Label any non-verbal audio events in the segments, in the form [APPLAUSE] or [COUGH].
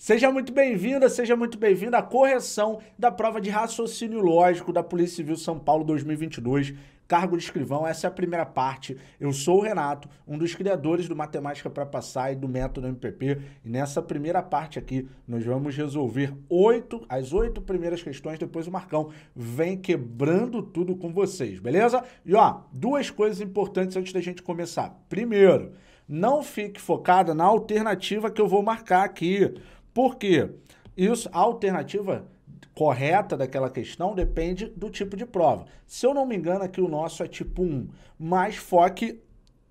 Seja muito bem-vinda, seja muito bem vinda à correção da prova de raciocínio lógico da Polícia Civil São Paulo 2022, cargo de escrivão. Essa é a primeira parte. Eu sou o Renato, um dos criadores do Matemática para Passar e do método MPP. E nessa primeira parte aqui, nós vamos resolver oito, as oito primeiras questões. Depois o Marcão vem quebrando tudo com vocês, beleza? E ó, duas coisas importantes antes da gente começar. Primeiro, não fique focada na alternativa que eu vou marcar aqui por quê? Isso, a alternativa correta daquela questão depende do tipo de prova. Se eu não me engano, aqui o nosso é tipo 1, mas foque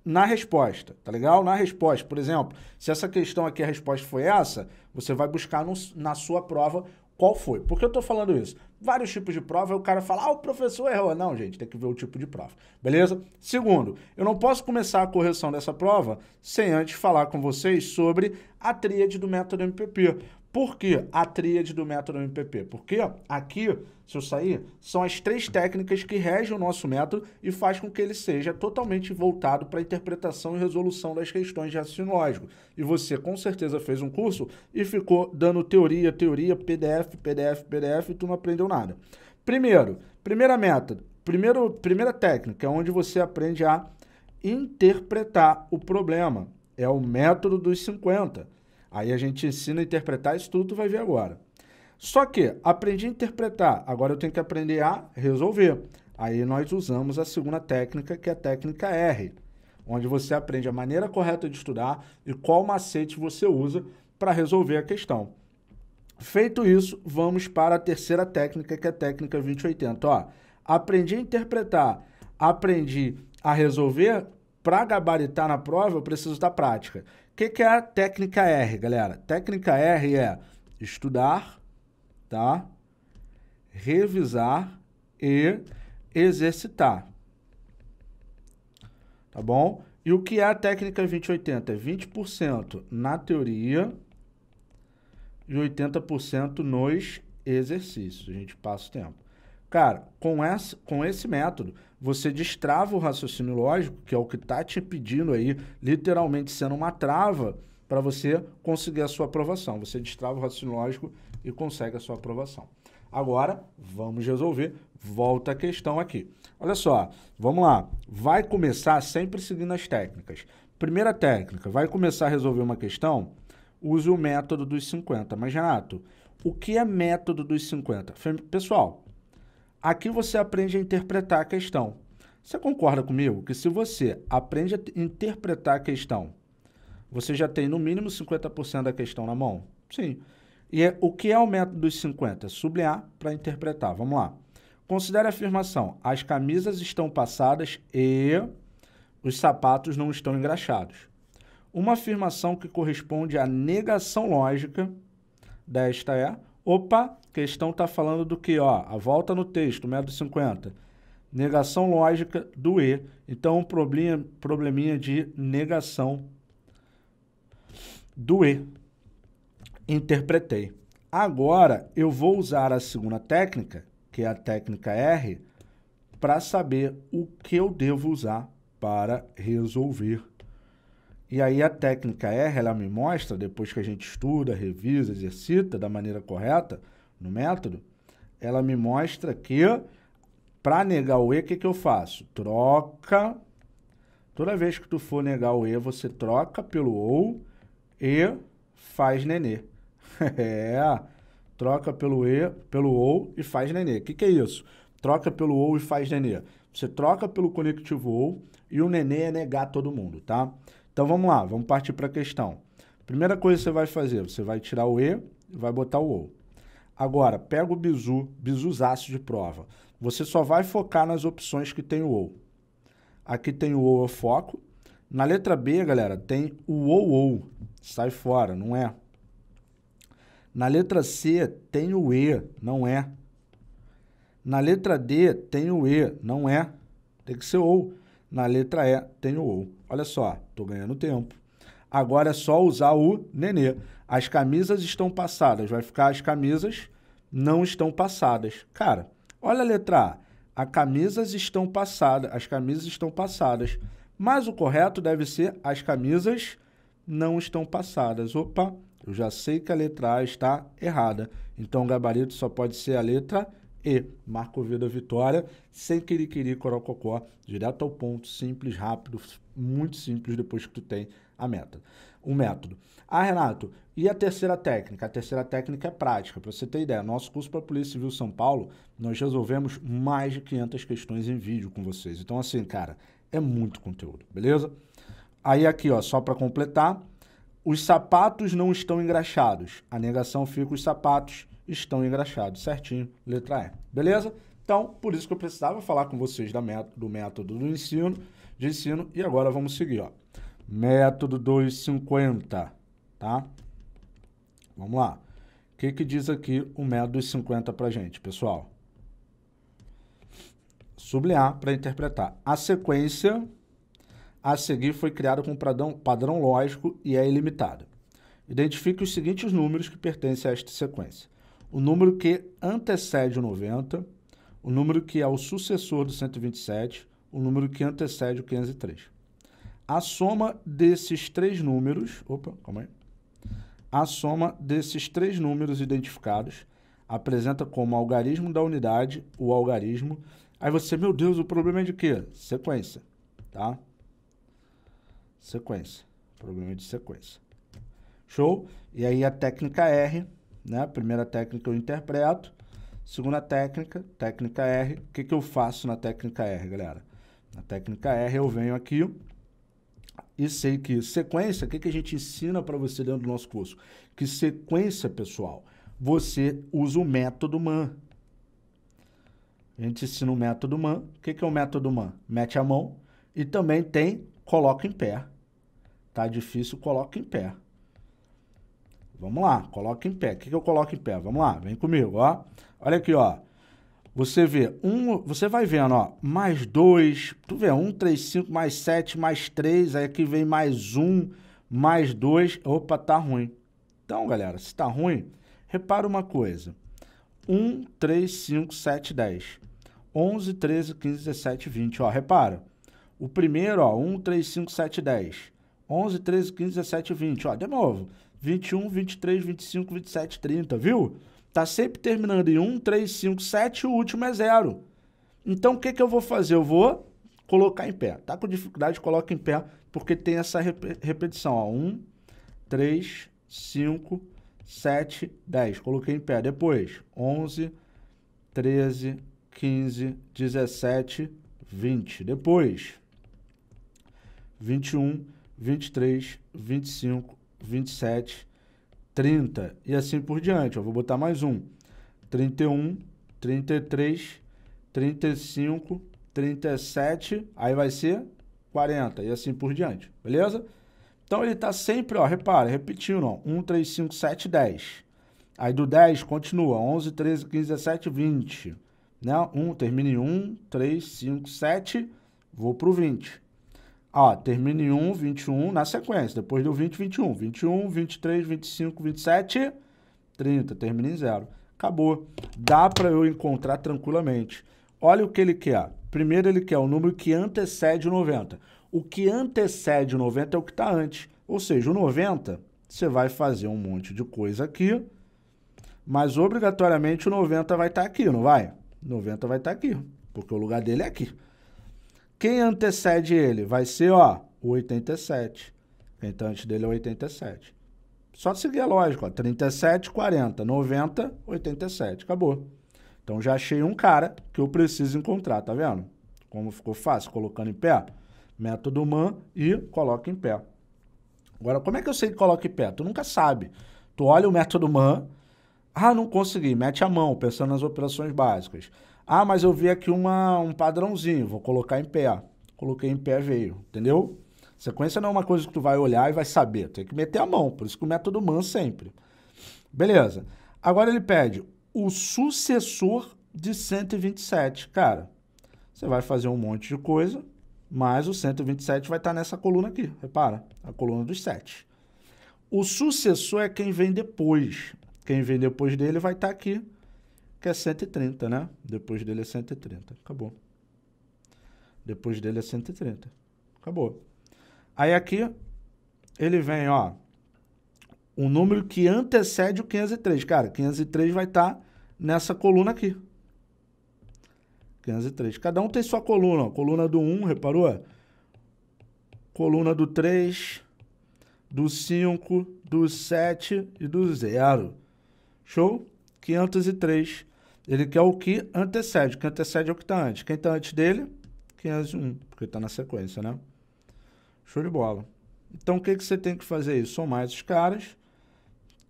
na resposta, tá legal? Na resposta, por exemplo, se essa questão aqui a resposta foi essa, você vai buscar no, na sua prova qual foi. Por que eu estou falando isso? vários tipos de prova, e o cara fala, ah, o professor errou. Não, gente, tem que ver o tipo de prova, beleza? Segundo, eu não posso começar a correção dessa prova sem antes falar com vocês sobre a tríade do método MPP. Por que a tríade do método MPP? Porque aqui, se eu sair, são as três técnicas que regem o nosso método e faz com que ele seja totalmente voltado para a interpretação e resolução das questões de raciocínio lógico. E você com certeza fez um curso e ficou dando teoria, teoria, PDF, PDF, PDF e tu não aprendeu nada. Primeiro, primeira método, primeiro, primeira técnica é onde você aprende a interpretar o problema. É o método dos 50. Aí a gente ensina a interpretar isso tudo, tu vai ver agora. Só que aprendi a interpretar, agora eu tenho que aprender a resolver. Aí nós usamos a segunda técnica, que é a técnica R, onde você aprende a maneira correta de estudar e qual macete você usa para resolver a questão. Feito isso, vamos para a terceira técnica, que é a técnica 2080. Ó, aprendi a interpretar, aprendi a resolver, para gabaritar na prova, eu preciso da prática que, que é a técnica R, galera? Técnica R é estudar, tá? Revisar e exercitar. Tá bom? E o que é a técnica 2080? É 20% na teoria e 80% nos exercícios. A gente passa o tempo. Cara, com, essa, com esse método, você destrava o raciocínio lógico, que é o que está te pedindo aí, literalmente sendo uma trava para você conseguir a sua aprovação. Você destrava o raciocínio lógico e consegue a sua aprovação. Agora, vamos resolver. Volta a questão aqui. Olha só, vamos lá. Vai começar sempre seguindo as técnicas. Primeira técnica, vai começar a resolver uma questão, use o método dos 50. Mas, Renato, o que é método dos 50? Pessoal, Aqui você aprende a interpretar a questão. Você concorda comigo que se você aprende a interpretar a questão, você já tem no mínimo 50% da questão na mão? Sim. E é, o que é o método dos 50? É sublinhar para interpretar. Vamos lá. Considere a afirmação: as camisas estão passadas e os sapatos não estão engraxados. Uma afirmação que corresponde à negação lógica desta é Opa, questão está falando do que? Ó, a volta no texto, 150 50. Negação lógica do E. Então, um probleminha de negação do E. Interpretei. Agora, eu vou usar a segunda técnica, que é a técnica R, para saber o que eu devo usar para resolver e aí a técnica R, ela me mostra, depois que a gente estuda, revisa, exercita da maneira correta, no método, ela me mostra que, para negar o E, o que, que eu faço? Troca. Toda vez que tu for negar o E, você troca pelo OU e faz nenê. [LAUGHS] é, troca pelo E, pelo OU e faz nenê. O que, que é isso? Troca pelo OU e faz nenê. Você troca pelo conectivo OU e o nenê é negar todo mundo, Tá? Então vamos lá, vamos partir para a questão. Primeira coisa que você vai fazer, você vai tirar o E e vai botar o OU. Agora, pega o bizu, bizuzaço de prova. Você só vai focar nas opções que tem o OU. Aqui tem o OU, eu foco. Na letra B, galera, tem o OU, OU. Sai fora, não é. Na letra C, tem o E, não é. Na letra D, tem o E, não é. Tem que ser OU. Na letra E tem o ou. Olha só, estou ganhando tempo. Agora é só usar o nenê. As camisas estão passadas. Vai ficar as camisas não estão passadas. Cara, olha a letra A. As camisas estão passadas. As camisas estão passadas. Mas o correto deve ser as camisas não estão passadas. Opa, eu já sei que a letra A está errada. Então o gabarito só pode ser a letra e Marco Vida Vitória, sem querer querer corococó, direto ao ponto, simples, rápido, muito simples depois que tu tem a meta, o método. Ah, Renato, e a terceira técnica? A terceira técnica é prática. Para você ter ideia, nosso curso para Polícia Civil São Paulo, nós resolvemos mais de 500 questões em vídeo com vocês. Então, assim, cara, é muito conteúdo, beleza? Aí aqui, ó, só para completar, os sapatos não estão engraxados. A negação fica os sapatos estão engraxados. Certinho, letra E. Beleza? Então, por isso que eu precisava falar com vocês do método do ensino, de ensino. E agora vamos seguir, ó. Método 250, tá? Vamos lá. O que, que diz aqui o método 50 para gente, pessoal? Sublinhar para interpretar. A sequência a seguir foi criado com padrão, padrão lógico e é ilimitado. Identifique os seguintes números que pertencem a esta sequência. O número que antecede o 90, o número que é o sucessor do 127, o número que antecede o 503. A soma desses três números, opa, calma aí. A soma desses três números identificados apresenta como algarismo da unidade o algarismo. Aí você, meu Deus, o problema é de quê? Sequência, tá? Sequência. Problema de sequência. Show? E aí a técnica R, né? A primeira técnica eu interpreto. Segunda técnica, técnica R. O que, que eu faço na técnica R, galera? Na técnica R eu venho aqui e sei que sequência, o que, que a gente ensina para você dentro do nosso curso? Que sequência, pessoal, você usa o método MAN. A gente ensina o método MAN. O que, que é o método MAN? Mete a mão e também tem coloca em pé tá difícil, coloca em pé. Vamos lá, coloca em pé. que, que eu coloco em pé? Vamos lá, vem comigo, ó. Olha aqui, ó. Você vê, um, você vai vendo, ó, mais dois, tu vê, um, três, cinco, mais sete, mais três, aí aqui vem mais um, mais dois, opa, tá ruim. Então, galera, se tá ruim, repara uma coisa. Um, três, cinco, sete, dez. Onze, treze, quinze, sete vinte, ó, repara. O primeiro, ó, um, três, cinco, sete, dez. 11, 13, 15, 17, 20. Ó, de novo. 21, 23, 25, 27, 30, viu? Tá sempre terminando em 1, 3, 5, 7 o último é zero. Então, o que, que eu vou fazer? Eu vou colocar em pé. Tá com dificuldade, coloca em pé, porque tem essa rep repetição. Ó. 1, 3, 5, 7, 10. Coloquei em pé. Depois, 11, 13, 15, 17, 20. Depois, 21, 22. 23, 25, 27, 30 e assim por diante. Eu vou botar mais um. 31, 33, 35, 37, aí vai ser 40 e assim por diante, beleza? Então ele está sempre, ó, repara, repetindo, ó, 1, 3, 5, 7, 10. Aí do 10 continua, 11, 13, 15, 17, 20. Né? 1, termina em 1, 3, 5, 7, vou para o 20. Ó, termina em 1, 21 na sequência. Depois deu 20, 21. 21, 23, 25, 27, 30. Termina em 0. Acabou. Dá para eu encontrar tranquilamente. Olha o que ele quer. Primeiro ele quer o número que antecede o 90. O que antecede o 90 é o que está antes. Ou seja, o 90, você vai fazer um monte de coisa aqui, mas obrigatoriamente o 90 vai estar tá aqui, não vai? 90 vai estar tá aqui, porque o lugar dele é aqui. Quem antecede ele? Vai ser, ó, o 87. Então, antes dele é 87. Só seguir a lógica, ó, 37, 40, 90, 87. Acabou. Então, já achei um cara que eu preciso encontrar, tá vendo? Como ficou fácil, colocando em pé. Método MAN e coloca em pé. Agora, como é que eu sei que coloca em pé? Tu nunca sabe. Tu olha o método MAN, ah, não consegui, mete a mão, pensando nas operações básicas. Ah, mas eu vi aqui uma, um padrãozinho, vou colocar em pé. Ah, coloquei em pé, veio, entendeu? Sequência não é uma coisa que tu vai olhar e vai saber, tem que meter a mão, por isso que o método MAN sempre. Beleza. Agora ele pede o sucessor de 127. Cara, você vai fazer um monte de coisa, mas o 127 vai estar tá nessa coluna aqui, repara, a coluna dos 7. O sucessor é quem vem depois. Quem vem depois dele vai estar tá aqui que é 130, né? Depois dele é 130. Acabou. Depois dele é 130. Acabou. Aí aqui, ele vem, ó, um número que antecede o 503. Cara, 503 vai estar tá nessa coluna aqui. 503. Cada um tem sua coluna, ó. Coluna do 1, reparou? Coluna do 3, do 5, do 7 e do 0. Show? 503. Ele quer o que antecede. O que antecede é o que está antes. Quem está antes dele? 501, porque está na sequência, né? Show de bola. Então, o que, que você tem que fazer aí? Somar esses caras.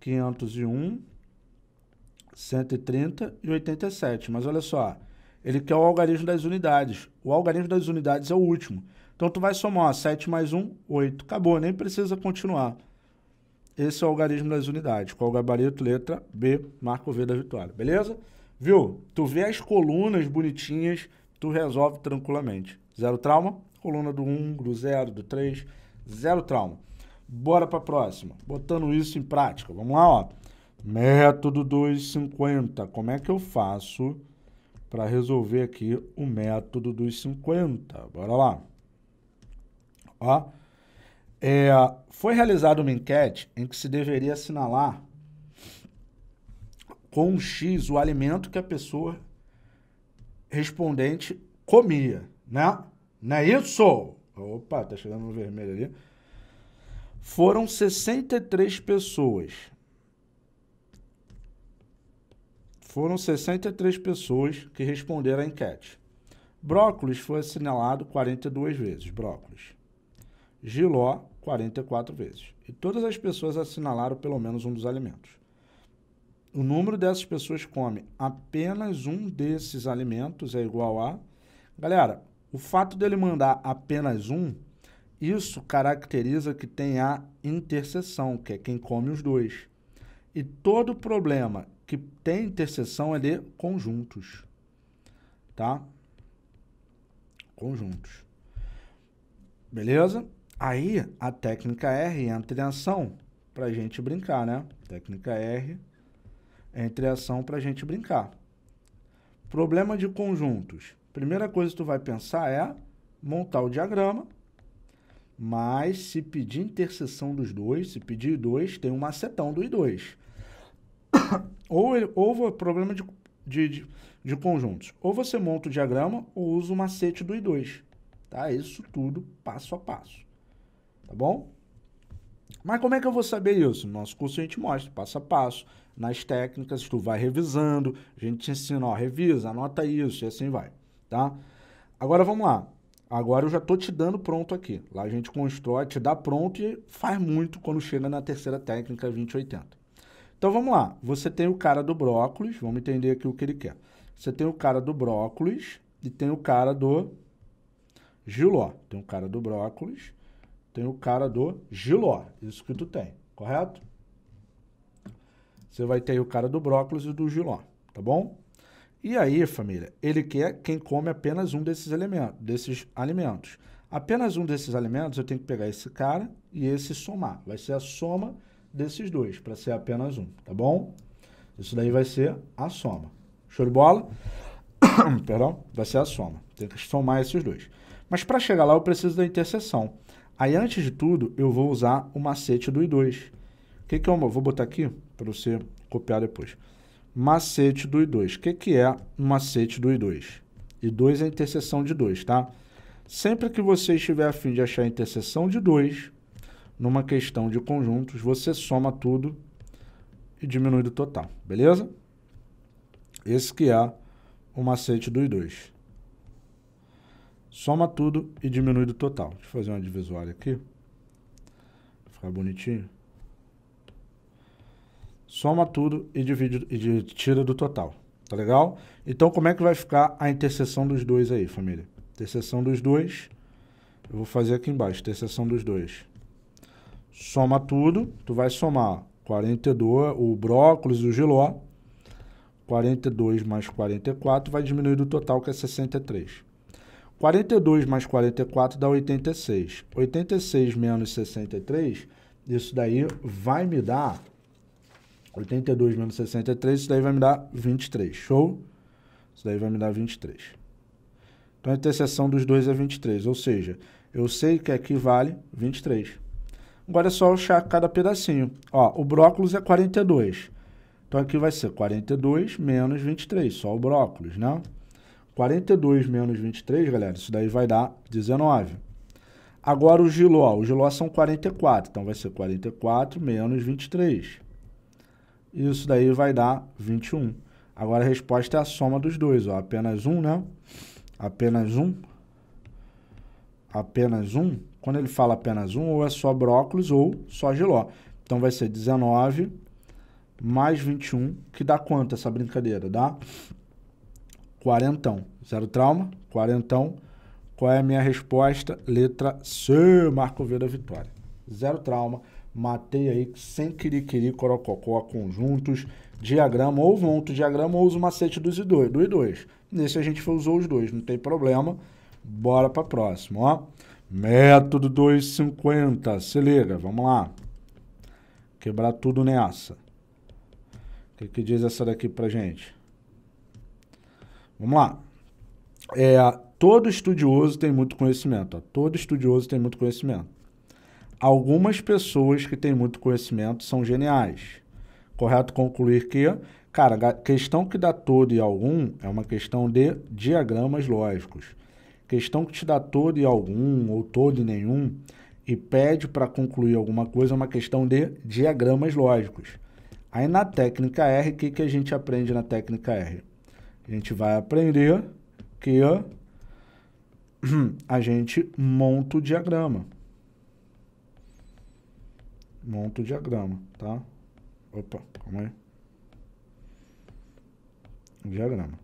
501, 130 e 87. Mas olha só, ele quer o algarismo das unidades. O algarismo das unidades é o último. Então, tu vai somar ó, 7 mais 1, 8. Acabou, nem precisa continuar. Esse é o algarismo das unidades. Qual o gabarito? Letra B, marco V da vitória. Beleza? Viu? Tu vê as colunas bonitinhas, tu resolve tranquilamente. Zero trauma? Coluna do 1, do 0, do 3. Zero trauma. Bora para a próxima. Botando isso em prática. Vamos lá, ó. Método 250. Como é que eu faço para resolver aqui o método dos 50? Bora lá. Ó. É, foi realizada uma enquete em que se deveria assinalar com um X o alimento que a pessoa respondente comia, né? Não é isso? Opa, tá chegando no vermelho ali. Foram 63 pessoas. Foram 63 pessoas que responderam a enquete. Brócolis foi assinalado 42 vezes, brócolis. Giló, 44 vezes. E todas as pessoas assinalaram pelo menos um dos alimentos. O número dessas pessoas come apenas um desses alimentos é igual a. Galera, o fato dele mandar apenas um, isso caracteriza que tem a interseção, que é quem come os dois. E todo problema que tem interseção é de conjuntos. Tá? Conjuntos. Beleza? Aí a técnica R entra em ação a gente brincar, né? Técnica R entra em ação a gente brincar. Problema de conjuntos. Primeira coisa que tu vai pensar é montar o diagrama, mas se pedir interseção dos dois, se pedir dois, tem um macetão do I2. [COUGHS] ou, ele, ou problema de, de, de, de conjuntos. Ou você monta o diagrama ou usa o macete do I2. Tá? Isso tudo passo a passo tá bom? Mas como é que eu vou saber isso? No nosso curso a gente mostra, passo a passo, nas técnicas, tu vai revisando, a gente te ensina, ó, revisa, anota isso, e assim vai, tá? Agora vamos lá. Agora eu já tô te dando pronto aqui. Lá a gente constrói, te dá pronto e faz muito quando chega na terceira técnica 2080. Então vamos lá. Você tem o cara do brócolis, vamos entender aqui o que ele quer. Você tem o cara do brócolis e tem o cara do giló. Tem o cara do brócolis tem o cara do Giló, isso que tu tem, correto? Você vai ter o cara do brócolis e do Giló, tá bom? E aí, família, ele quer é quem come apenas um desses elementos, desses alimentos. Apenas um desses alimentos, eu tenho que pegar esse cara e esse somar. Vai ser a soma desses dois, para ser apenas um, tá bom? Isso daí vai ser a soma. Show de bola? [COUGHS] Perdão? Vai ser a soma. Tem que somar esses dois. Mas para chegar lá, eu preciso da interseção. Aí, antes de tudo, eu vou usar o macete do I2. O que, que é uma? Vou botar aqui para você copiar depois. Macete do I2. O que, que é o macete do I2? I2 é a interseção de 2, tá? Sempre que você estiver afim de achar a interseção de 2, numa questão de conjuntos, você soma tudo e diminui do total, beleza? Esse que é o macete do I2. Soma tudo e diminui do total. Deixa eu fazer uma divisória aqui. ficar bonitinho. Soma tudo e divide e tira do total. Tá legal? Então, como é que vai ficar a interseção dos dois aí, família? Interseção dos dois. Eu vou fazer aqui embaixo. Interseção dos dois. Soma tudo. Tu vai somar 42, o brócolis e o giló. 42 mais 44 vai diminuir do total, que é 63. 42 mais 44 dá 86. 86 menos 63, isso daí vai me dar... 82 menos 63, isso daí vai me dar 23. Show? Isso daí vai me dar 23. Então, a interseção dos dois é 23. Ou seja, eu sei que aqui vale 23. Agora é só achar cada pedacinho. Ó, o brócolis é 42. Então, aqui vai ser 42 menos 23. Só o brócolis, né? 42 menos 23, galera, isso daí vai dar 19. Agora o giló, o giló são 44, então vai ser 44 menos 23. Isso daí vai dar 21. Agora a resposta é a soma dos dois, ó, apenas um, né? Apenas um. Apenas um. Quando ele fala apenas um, ou é só brócolis ou só giló. Então vai ser 19 mais 21, que dá quanto essa brincadeira? Dá quarentão. Zero trauma, quarentão. Qual é a minha resposta? Letra C, Marco V da Vitória. Zero trauma, matei aí sem querer, querer, corococó, conjuntos, diagrama, ou monto diagrama, ou uso macete dos e dois, do e dois. Nesse a gente usou os dois, não tem problema. Bora para próximo, ó. Método 250, se liga, vamos lá. Quebrar tudo nessa. O que, que diz essa daqui pra gente? Vamos lá. É, todo estudioso tem muito conhecimento. Ó. Todo estudioso tem muito conhecimento. Algumas pessoas que têm muito conhecimento são geniais. Correto concluir que, cara, questão que dá todo e algum é uma questão de diagramas lógicos. Questão que te dá todo e algum ou todo e nenhum e pede para concluir alguma coisa é uma questão de diagramas lógicos. Aí na técnica R, o que, que a gente aprende na técnica R? A gente vai aprender que [CLEARS THROAT] a gente monta o diagrama. Monta o diagrama, tá? Opa, calma aí. O diagrama.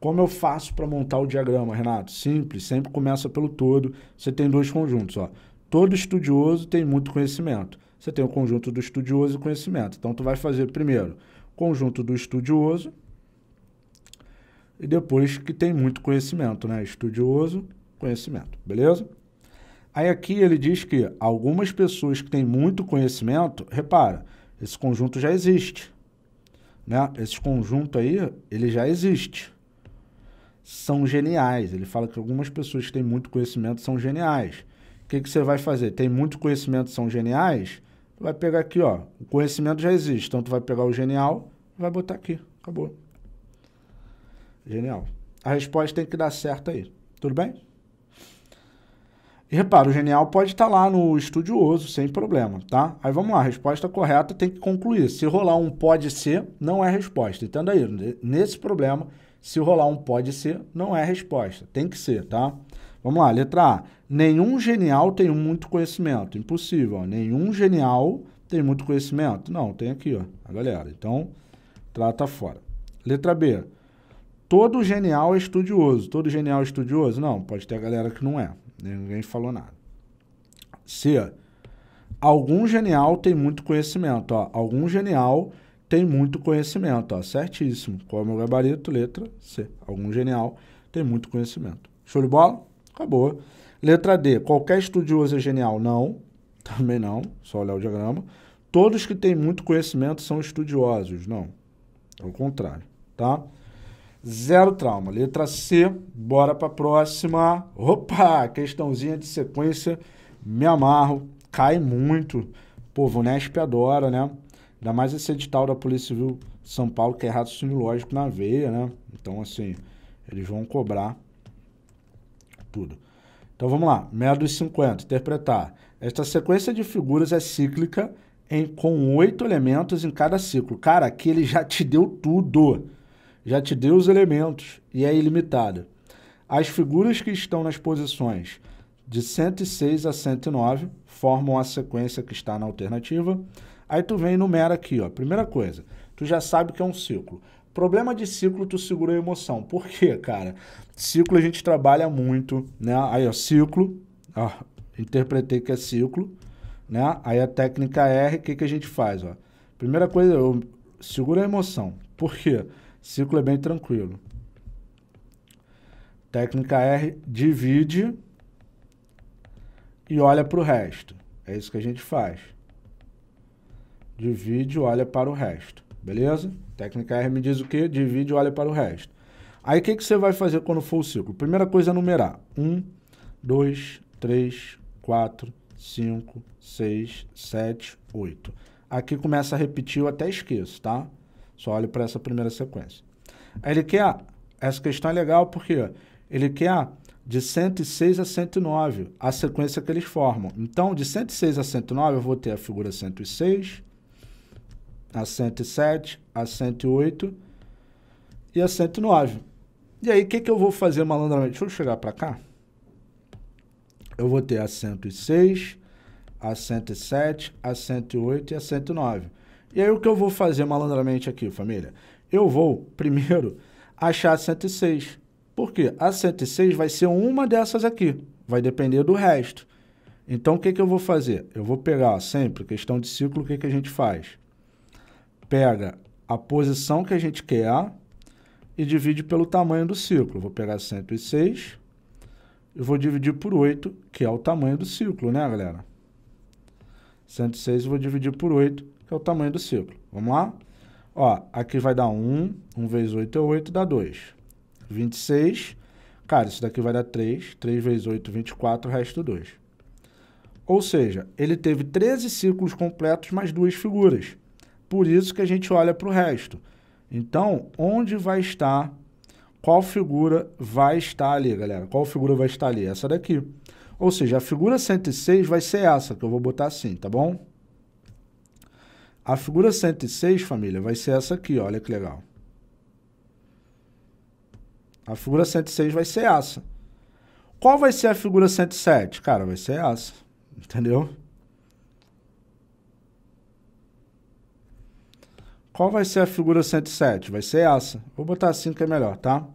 Como eu faço para montar o diagrama, Renato? Simples, sempre começa pelo todo. Você tem dois conjuntos, ó. Todo estudioso tem muito conhecimento. Você tem o conjunto do estudioso e conhecimento. Então, tu vai fazer primeiro conjunto do estudioso, e depois que tem muito conhecimento, né? Estudioso, conhecimento, beleza? Aí aqui ele diz que algumas pessoas que têm muito conhecimento, repara, esse conjunto já existe, né? Esse conjunto aí, ele já existe. São geniais. Ele fala que algumas pessoas que têm muito conhecimento são geniais. O que, que você vai fazer? Tem muito conhecimento, são geniais? vai pegar aqui, ó. O conhecimento já existe. Então, tu vai pegar o genial e vai botar aqui. Acabou. Genial. A resposta tem que dar certa aí. Tudo bem? E repara, o genial pode estar lá no estudioso sem problema, tá? Aí vamos lá, a resposta correta tem que concluir. Se rolar um pode ser, não é resposta. Entenda aí, nesse problema, se rolar um pode ser, não é resposta. Tem que ser, tá? Vamos lá, letra A. Nenhum genial tem muito conhecimento. Impossível, ó. Nenhum genial tem muito conhecimento. Não, tem aqui, ó, a galera. Então, trata fora. Letra B todo genial é estudioso. Todo genial é estudioso? Não, pode ter a galera que não é. Ninguém falou nada. C. Algum genial tem muito conhecimento. Ó. Algum genial tem muito conhecimento. Ó. Certíssimo. Qual é o meu gabarito? Letra C. Algum genial tem muito conhecimento. Show de bola? Acabou. Letra D. Qualquer estudioso é genial? Não. [LAUGHS] Também não. Só olhar o diagrama. Todos que têm muito conhecimento são estudiosos? Não. Ao contrário. Tá? zero trauma. Letra C, bora para a próxima. Opa, questãozinha de sequência, me amarro, cai muito. O povo Unesp adora, né? Ainda mais esse edital da Polícia Civil São Paulo, que é raciocínio lógico na veia, né? Então, assim, eles vão cobrar tudo. Então, vamos lá. médio dos 50, interpretar. Esta sequência de figuras é cíclica em, com oito elementos em cada ciclo. Cara, aqui ele já te deu tudo já te deu os elementos e é ilimitada. As figuras que estão nas posições de 106 a 109 formam a sequência que está na alternativa. Aí tu vem e numera aqui, ó. Primeira coisa, tu já sabe que é um ciclo. Problema de ciclo, tu segura a emoção. Por quê, cara? Ciclo a gente trabalha muito, né? Aí, ó, ciclo. Ó, interpretei que é ciclo, né? Aí a técnica R, o que, que a gente faz, ó? Primeira coisa, eu seguro a emoção. Por quê? Porque Ciclo é bem tranquilo. Técnica R divide e olha para o resto. É isso que a gente faz. Divide e olha para o resto. Beleza? Técnica R me diz o que? Divide e olha para o resto. Aí o que, que você vai fazer quando for o ciclo? Primeira coisa é numerar. 1, 2, 3, 4, 5, 6, 7, 8. Aqui começa a repetir, eu até esqueço, tá? Só olho para essa primeira sequência. Aí ele quer, essa questão é legal porque ele quer de 106 a 109 a sequência que eles formam. Então, de 106 a 109 eu vou ter a figura 106, a 107, a 108 e a 109. E aí, o que, que eu vou fazer malandramente? Deixa eu chegar para cá. Eu vou ter a 106, a 107, a 108 e a 109. E aí o que eu vou fazer malandramente aqui, família? Eu vou, primeiro, achar 106. Por quê? A 106 vai ser uma dessas aqui. Vai depender do resto. Então, o que, que eu vou fazer? Eu vou pegar ó, sempre, questão de ciclo, o que, que a gente faz? Pega a posição que a gente quer e divide pelo tamanho do ciclo. Vou pegar 106 e vou dividir por 8, que é o tamanho do ciclo, né, galera? 106 eu vou dividir por 8, é o tamanho do círculo. Vamos lá? Ó, aqui vai dar 1, 1 vezes 8 é 8, dá 2. 26, cara, isso daqui vai dar 3, 3 vezes 8, 24, o resto 2. Ou seja, ele teve 13 círculos completos mais duas figuras. Por isso que a gente olha para o resto. Então, onde vai estar, qual figura vai estar ali, galera? Qual figura vai estar ali? Essa daqui. Ou seja, a figura 106 vai ser essa, que eu vou botar assim, tá bom? A figura 106, família, vai ser essa aqui, olha que legal. A figura 106 vai ser essa. Qual vai ser a figura 107? Cara, vai ser essa. Entendeu? Qual vai ser a figura 107? Vai ser essa. Vou botar assim que é melhor, tá?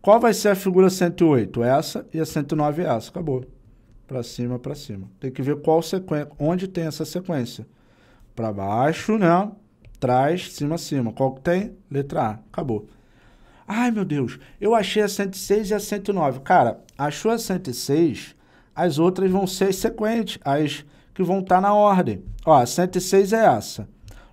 Qual vai ser a figura 108? Essa e a 109 é essa. Acabou. Para cima, para cima. Tem que ver qual sequência, onde tem essa sequência para baixo, né? Trás, cima, cima. Qual que tem? Letra A. Acabou. Ai, meu Deus, eu achei a 106 e a 109. Cara, achou a 106, as outras vão ser as sequentes, as que vão estar tá na ordem. Ó, a 106 é essa.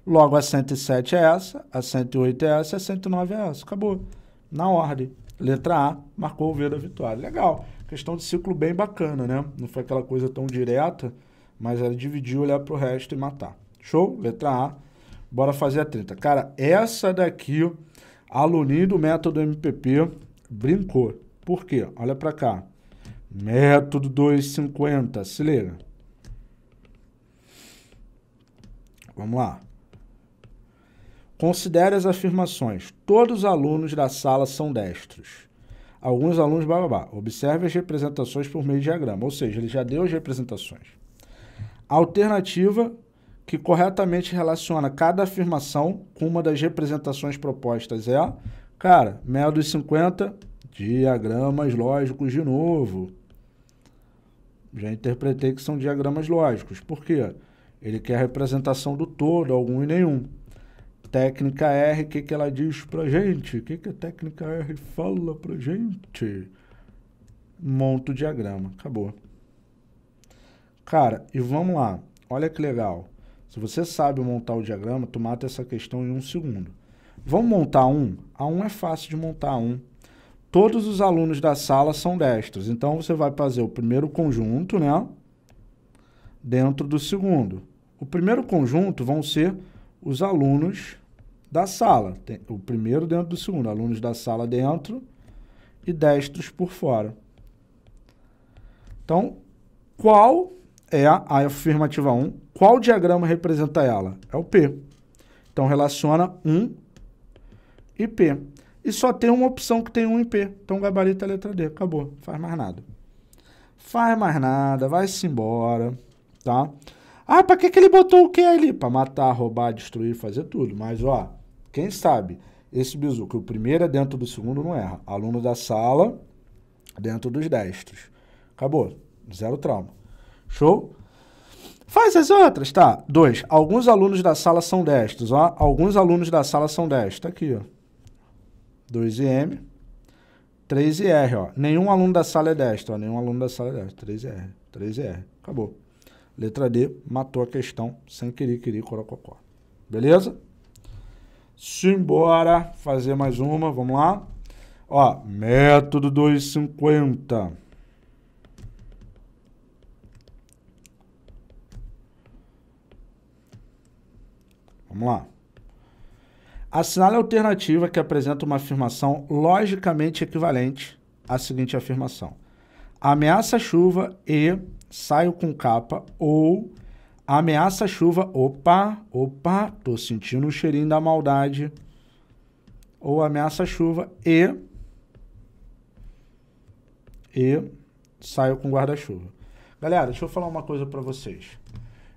Logo, a 107 é essa, a 108 é essa, a 109 é essa. Acabou. Na ordem. Letra A, marcou o V da vitória. Legal. Questão de ciclo bem bacana, né? Não foi aquela coisa tão direta, mas ela dividiu, olhar para o resto e matar. Show? Letra A. Bora fazer a treta. Cara, essa daqui, aluninho do método MPP, brincou. Por quê? Olha pra cá. Método 250, se liga. Vamos lá. Considere as afirmações. Todos os alunos da sala são destros. Alguns alunos, bababá. Observe as representações por meio de diagrama. Ou seja, ele já deu as representações. alternativa que corretamente relaciona cada afirmação com uma das representações propostas. É, cara, média dos 50, diagramas lógicos de novo. Já interpretei que são diagramas lógicos. Por quê? Ele quer a representação do todo, algum e nenhum. Técnica R, o que, que ela diz pra gente? O que, que a técnica R fala pra gente? Monta o diagrama. Acabou. Cara, e vamos lá. Olha que legal. Se você sabe montar o diagrama, tu mata essa questão em um segundo. Vamos montar um? A um é fácil de montar um. Todos os alunos da sala são destros. Então você vai fazer o primeiro conjunto, né? Dentro do segundo. O primeiro conjunto vão ser os alunos da sala. Tem o primeiro dentro do segundo. Alunos da sala dentro e destros por fora. Então, qual é a, afirmativa 1. Qual diagrama representa ela? É o P. Então, relaciona 1 e P. E só tem uma opção que tem 1 e P. Então, gabarito é a letra D. Acabou. faz mais nada. Faz mais nada. Vai-se embora. Tá? Ah, para que, que ele botou o que ali? para matar, roubar, destruir, fazer tudo. Mas, ó, quem sabe esse bizu, que o primeiro é dentro do segundo, não erra. Aluno da sala, dentro dos destros. Acabou. Zero trauma. Show? Faz as outras, tá? Dois. Alguns alunos da sala são destes, ó. Alguns alunos da sala são destros. Tá aqui, ó. 2 M. 3 R, ó. Nenhum aluno da sala é destro, ó. Nenhum aluno da sala é destro. 3 R. 3 R. Acabou. Letra D matou a questão sem querer, querer, corococó. Beleza? Simbora fazer mais uma, vamos lá. Ó, método 250. Vamos lá. Assinale a alternativa que apresenta uma afirmação logicamente equivalente à seguinte afirmação: ameaça chuva e saio com capa ou ameaça chuva, opa, opa, tô sentindo um cheirinho da maldade. Ou ameaça chuva e e saio com guarda-chuva. Galera, deixa eu falar uma coisa para vocês.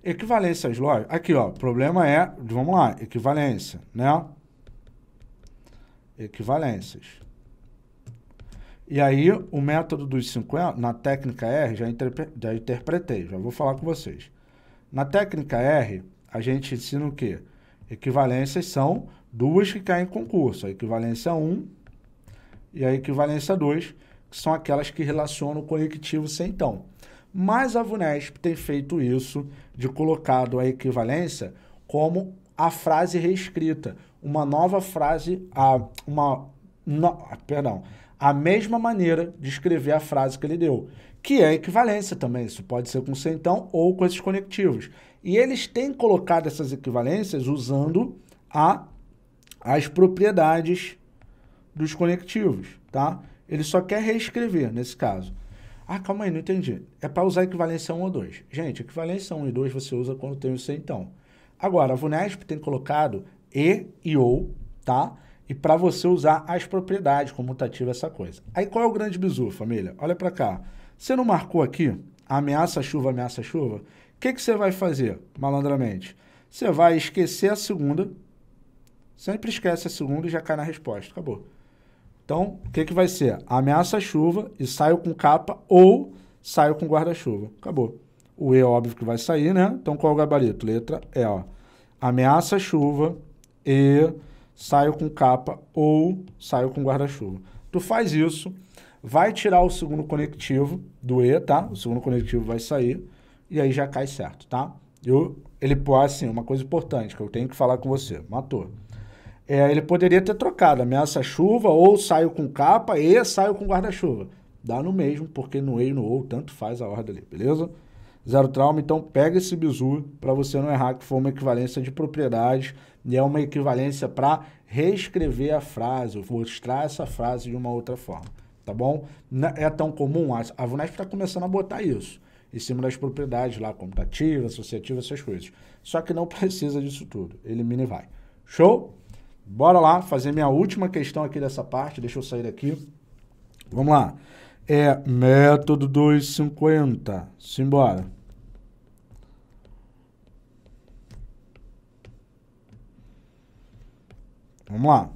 Equivalência às lojas. Aqui, ó. O problema é. Vamos lá. Equivalência, né? Equivalências. E aí, o método dos 50, na técnica R, já, interpre, já interpretei, já vou falar com vocês. Na técnica R, a gente ensina o quê? Equivalências são duas que caem em concurso. A equivalência 1 e a equivalência 2, que são aquelas que relacionam o conectivo sem então. Mas a VUNESP tem feito isso, de colocado a equivalência como a frase reescrita, uma nova frase, a, uma, no, perdão, a mesma maneira de escrever a frase que ele deu, que é equivalência também, isso pode ser com centão ou com esses conectivos. E eles têm colocado essas equivalências usando a, as propriedades dos conectivos, tá? Ele só quer reescrever nesse caso. Ah, calma aí, não entendi. É para usar equivalência 1 ou 2. Gente, equivalência 1 e 2 você usa quando tem o C, então. Agora, a VUNESP tem colocado E e OU, tá? E para você usar as propriedades comutativas, essa coisa. Aí qual é o grande bizu, família? Olha para cá. Você não marcou aqui ameaça-chuva, ameaça-chuva? O que, que você vai fazer, malandramente? Você vai esquecer a segunda. Sempre esquece a segunda e já cai na resposta. Acabou. Então, o que, que vai ser? Ameaça chuva e saio com capa ou saio com guarda-chuva. Acabou. O E, óbvio que vai sair, né? Então, qual é o gabarito? Letra E, ó. Ameaça chuva e saio com capa ou saio com guarda-chuva. Tu faz isso, vai tirar o segundo conectivo do E, tá? O segundo conectivo vai sair e aí já cai certo, tá? Eu, ele, assim, uma coisa importante que eu tenho que falar com você. Matou é, ele poderia ter trocado ameaça chuva ou saio com capa e saio com guarda-chuva. Dá no mesmo, porque no E e no OU tanto faz a ordem ali, beleza? Zero trauma, então pega esse bizu para você não errar, que foi uma equivalência de propriedades e é uma equivalência para reescrever a frase, ou mostrar essa frase de uma outra forma, tá bom? Não é tão comum, a, VUNESP está começando a botar isso em cima das propriedades lá, computativa, associativa, essas coisas. Só que não [LAUGHS] precisa disso tudo, elimina e vai. Show? Bora lá fazer minha última questão aqui dessa parte. Deixa eu sair daqui. Vamos lá. É método 250. Simbora. Vamos lá.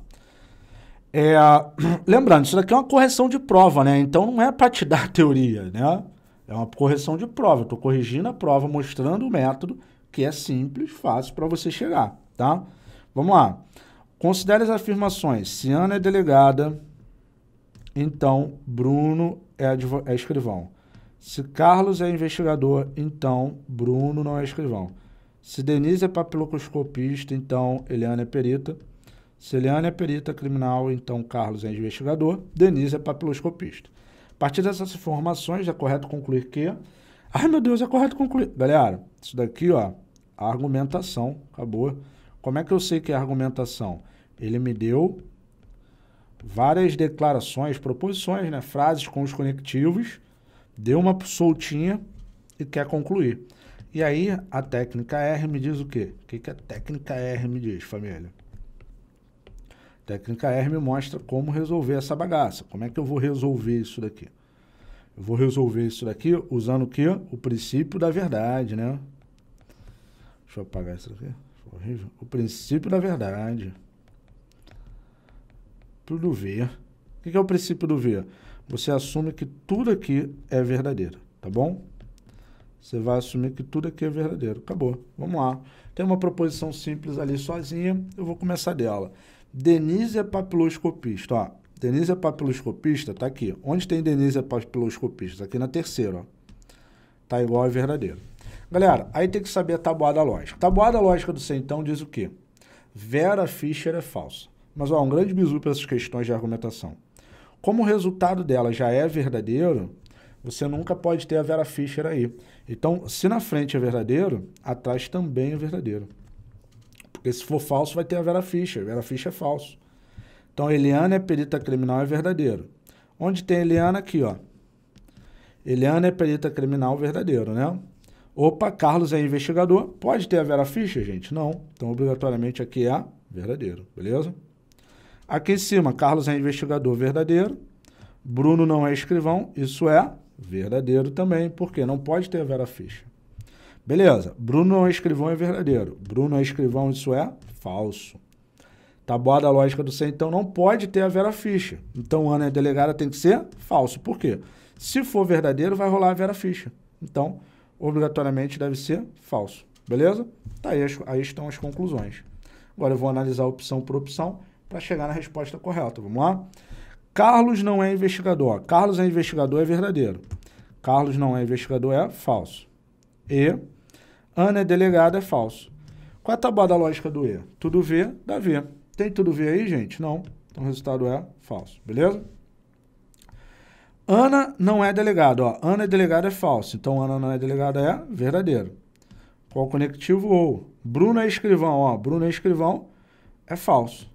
É, [CLEARS THROAT] lembrando, isso daqui é uma correção de prova, né? Então não é para te dar [LAUGHS] teoria, né? É uma correção de prova. Estou corrigindo a prova, mostrando o método que é simples, fácil para você chegar, tá? Vamos lá. Considere as afirmações. Se Ana é delegada, então Bruno é, é escrivão. Se Carlos é investigador, então Bruno não é escrivão. Se Denise é papiloscopista, então Eliana é perita. Se Eliana é perita criminal, então Carlos é investigador. Denise é papiloscopista. A partir dessas informações, é correto concluir que. Ai meu Deus, é correto concluir. Galera, isso daqui, ó, a argumentação acabou. Como é que eu sei que é argumentação? Ele me deu várias declarações, proposições, né? frases com os conectivos, deu uma soltinha e quer concluir. E aí a técnica R me diz o quê? O que, que a técnica R me diz, família? A técnica R me mostra como resolver essa bagaça. Como é que eu vou resolver isso daqui? Eu vou resolver isso daqui usando o quê? O princípio da verdade, né? Deixa eu apagar isso aqui. Horrível. O princípio da verdade. Tudo do ver. O que é o princípio do ver? Você assume que tudo aqui é verdadeiro, tá bom? Você vai assumir que tudo aqui é verdadeiro. Acabou. Vamos lá. Tem uma proposição simples ali sozinha. Eu vou começar dela. Denise é papiloscopista. Ó, Denise é papiloscopista, tá aqui. Onde tem Denise é papiloscopista? Aqui na terceira, ó. Tá igual a verdadeiro. Galera, aí tem que saber a tabuada lógica. A tabuada lógica do Centão diz o quê? Vera Fischer é falsa. Mas ó, um grande bisu para essas questões de argumentação. Como o resultado dela já é verdadeiro, você nunca pode ter a Vera Fischer aí. Então, se na frente é verdadeiro, atrás também é verdadeiro. Porque se for falso, vai ter a Vera Fischer. Vera Fischer é falso. Então, Eliana é perita criminal, é verdadeiro. Onde tem Eliana aqui, ó. Eliana é perita criminal verdadeiro, né? Opa, Carlos é investigador. Pode ter a Vera Fischer, gente? Não. Então, obrigatoriamente, aqui é verdadeiro, beleza? Aqui em cima, Carlos é investigador verdadeiro. Bruno não é escrivão. Isso é verdadeiro também, porque não pode ter a Vera Fischer. Beleza. Bruno não é escrivão, é verdadeiro. Bruno é escrivão, isso é falso. Tá boa a lógica do C, então não pode ter a Vera Fischer. Então, Ana é delegada, tem que ser falso. Por quê? Se for verdadeiro, vai rolar a Vera Fischer. Então, obrigatoriamente deve ser falso. Beleza? Tá aí, aí estão as conclusões. Agora eu vou analisar opção por opção para chegar na resposta correta. Vamos lá? Carlos não é investigador. Carlos é investigador, é verdadeiro. Carlos não é investigador, é falso. E Ana é delegada, é falso. Qual é a tabada lógica do E? Tudo V dá V. Tem tudo V aí, gente? Não. Então o resultado é falso. Beleza? Ana não é delegado. Ó, Ana é delegado é falso. Então, Ana não é delegada é verdadeiro. Qual conectivo ou? Bruno é escrivão. Ó, Bruno é escrivão é falso.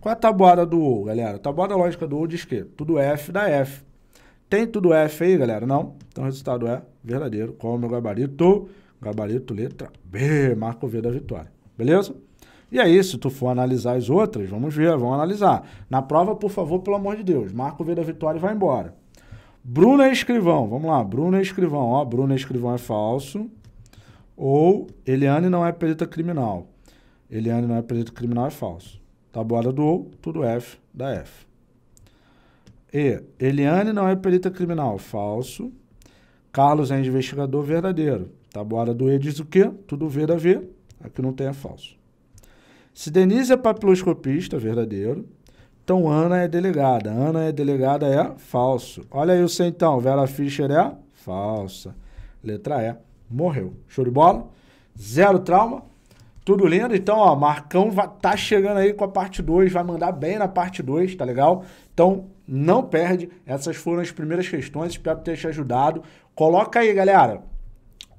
Qual é a tabuada do ou, galera? A tabuada lógica do ou diz que tudo é F dá F. Tem tudo F aí, galera? Não. Então, o resultado é verdadeiro. Qual é o meu gabarito? Gabarito letra B. Marco V da vitória. Beleza? E aí, é se tu for analisar as outras, vamos ver, vamos analisar. Na prova, por favor, pelo amor de Deus, marca o V da vitória e vai embora. Bruna é Escrivão, vamos lá, Bruna é Escrivão, ó, Bruna é Escrivão é falso. Ou Eliane não é perita criminal. Eliane não é perita criminal, é falso. Tabuada do ou, tudo F da F. E, Eliane não é perita criminal, falso. Carlos é investigador verdadeiro. Tabuada do E diz o quê? Tudo V da V. Aqui não tem é falso. Se Denise é papiloscopista, verdadeiro. Então, Ana é delegada. Ana é delegada é falso. Olha aí o centão. Vera Fischer é falsa. Letra E. Morreu. Show de bola? Zero trauma. Tudo lindo. Então, ó, Marcão vai, tá chegando aí com a parte 2. Vai mandar bem na parte 2, tá legal? Então, não perde. Essas foram as primeiras questões. Espero ter te ajudado. Coloca aí, galera.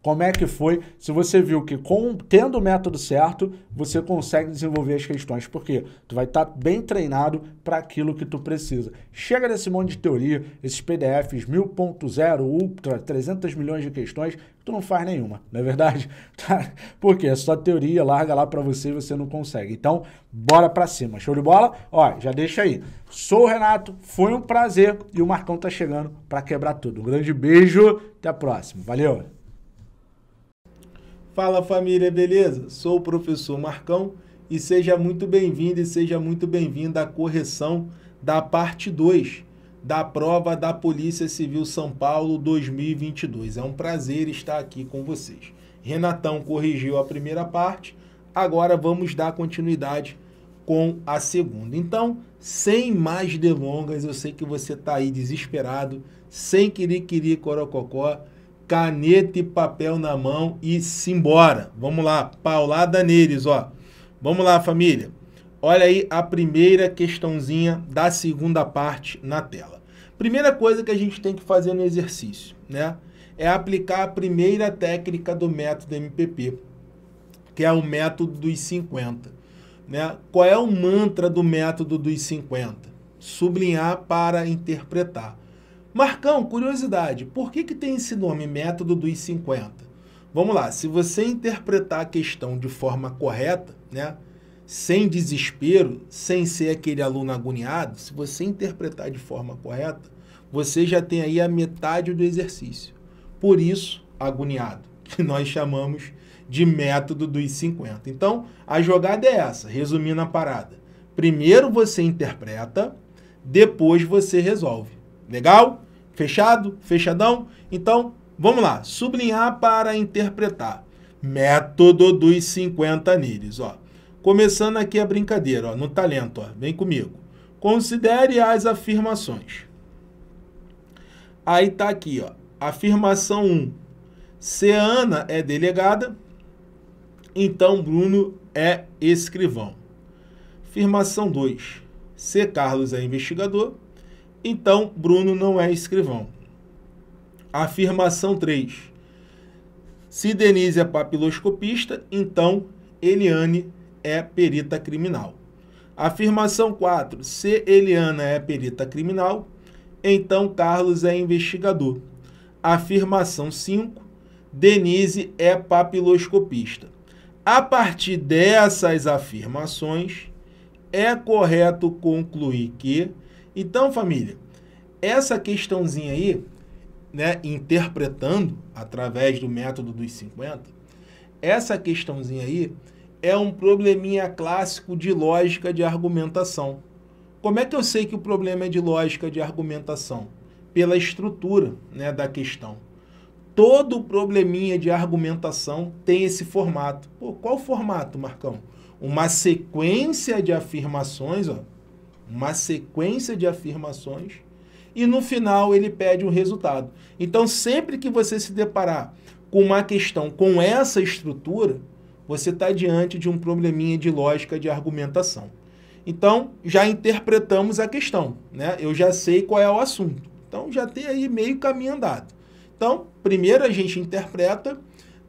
Como é que foi? Se você viu que com, tendo o método certo, você consegue desenvolver as questões. Por quê? Tu vai estar tá bem treinado para aquilo que tu precisa. Chega desse monte de teoria, esses PDFs 1000.0, Ultra, 300 milhões de questões, tu não faz nenhuma, não é verdade? [LAUGHS] Tá, por Porque é só teoria, larga lá para você e você não consegue. Então, bora para cima. Show de bola? Ó, já deixa aí. Sou o Renato, foi um prazer e o Marcão tá chegando para quebrar tudo. Um grande beijo, até a próxima. Valeu! Fala família, beleza? Sou o professor Marcão e seja muito bem-vindo e seja muito bem vinda à correção da parte 2 da prova da Polícia Civil São Paulo 2022. É um prazer estar aqui com vocês. Renatão corrigiu a primeira parte, agora vamos dar continuidade com a segunda. Então, sem mais delongas, eu sei que você está aí desesperado, sem querer, querer, corococó caneta e papel na mão e simbora. Vamos lá, paulada neles, ó. Vamos lá, família. Olha aí a primeira questãozinha da segunda parte na tela. Primeira coisa que a gente tem que fazer no exercício, né? É aplicar a primeira técnica do método MPP, que é o método dos 50. Né? Qual é o mantra do método dos 50? Sublinhar para interpretar. Marcão, curiosidade, por que, que tem esse nome, método dos 50? Vamos lá, se você interpretar a questão de forma correta, né, sem desespero, sem ser aquele aluno agoniado, se você interpretar de forma correta, você já tem aí a metade do exercício. Por isso, agoniado, [LAUGHS] que nós chamamos de método dos 50. Então, a jogada é essa, resumindo a parada. Primeiro você interpreta, depois você resolve. Legal? Fechado? Fechadão? Então, vamos lá. Sublinhar para interpretar. Método dos 50 níveis, ó. Começando aqui a brincadeira, ó, no talento, ó. Vem comigo. Considere as afirmações. Aí tá aqui, ó. Afirmação 1. Se Ana é delegada, então Bruno é escrivão. Afirmação 2. Se Carlos é investigador, então, Bruno não é escrivão. Afirmação 3. Se Denise é papiloscopista, então Eliane é perita criminal. Afirmação 4. Se Eliana é perita criminal, então Carlos é investigador. Afirmação 5. Denise é papiloscopista. A partir dessas afirmações, é correto concluir que então, família, essa questãozinha aí, né, interpretando através do método dos 50, essa questãozinha aí é um probleminha clássico de lógica de argumentação. Como é que eu sei que o problema é de lógica de argumentação? Pela estrutura né, da questão. Todo probleminha de argumentação tem esse formato. Pô, qual formato, Marcão? Uma sequência de afirmações, ó, uma sequência de afirmações e no final ele pede o um resultado. Então, sempre que você se deparar com uma questão com essa estrutura, você está diante de um probleminha de lógica de argumentação. Então, já interpretamos a questão, né? Eu já sei qual é o assunto. Então, já tem aí meio caminho andado. Então, primeiro a gente interpreta,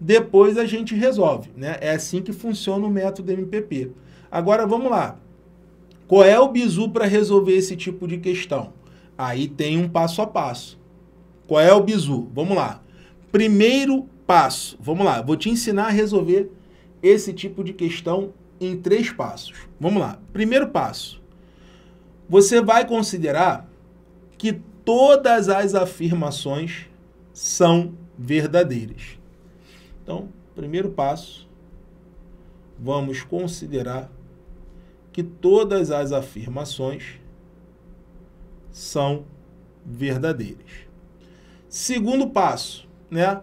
depois a gente resolve, né? É assim que funciona o método MPP. Agora, vamos lá. Qual é o bizu para resolver esse tipo de questão? Aí tem um passo a passo. Qual é o bizu? Vamos lá. Primeiro passo. Vamos lá. Vou te ensinar a resolver esse tipo de questão em três passos. Vamos lá. Primeiro passo. Você vai considerar que todas as afirmações são verdadeiras. Então, primeiro passo, vamos considerar que todas as afirmações são verdadeiras. Segundo passo, né?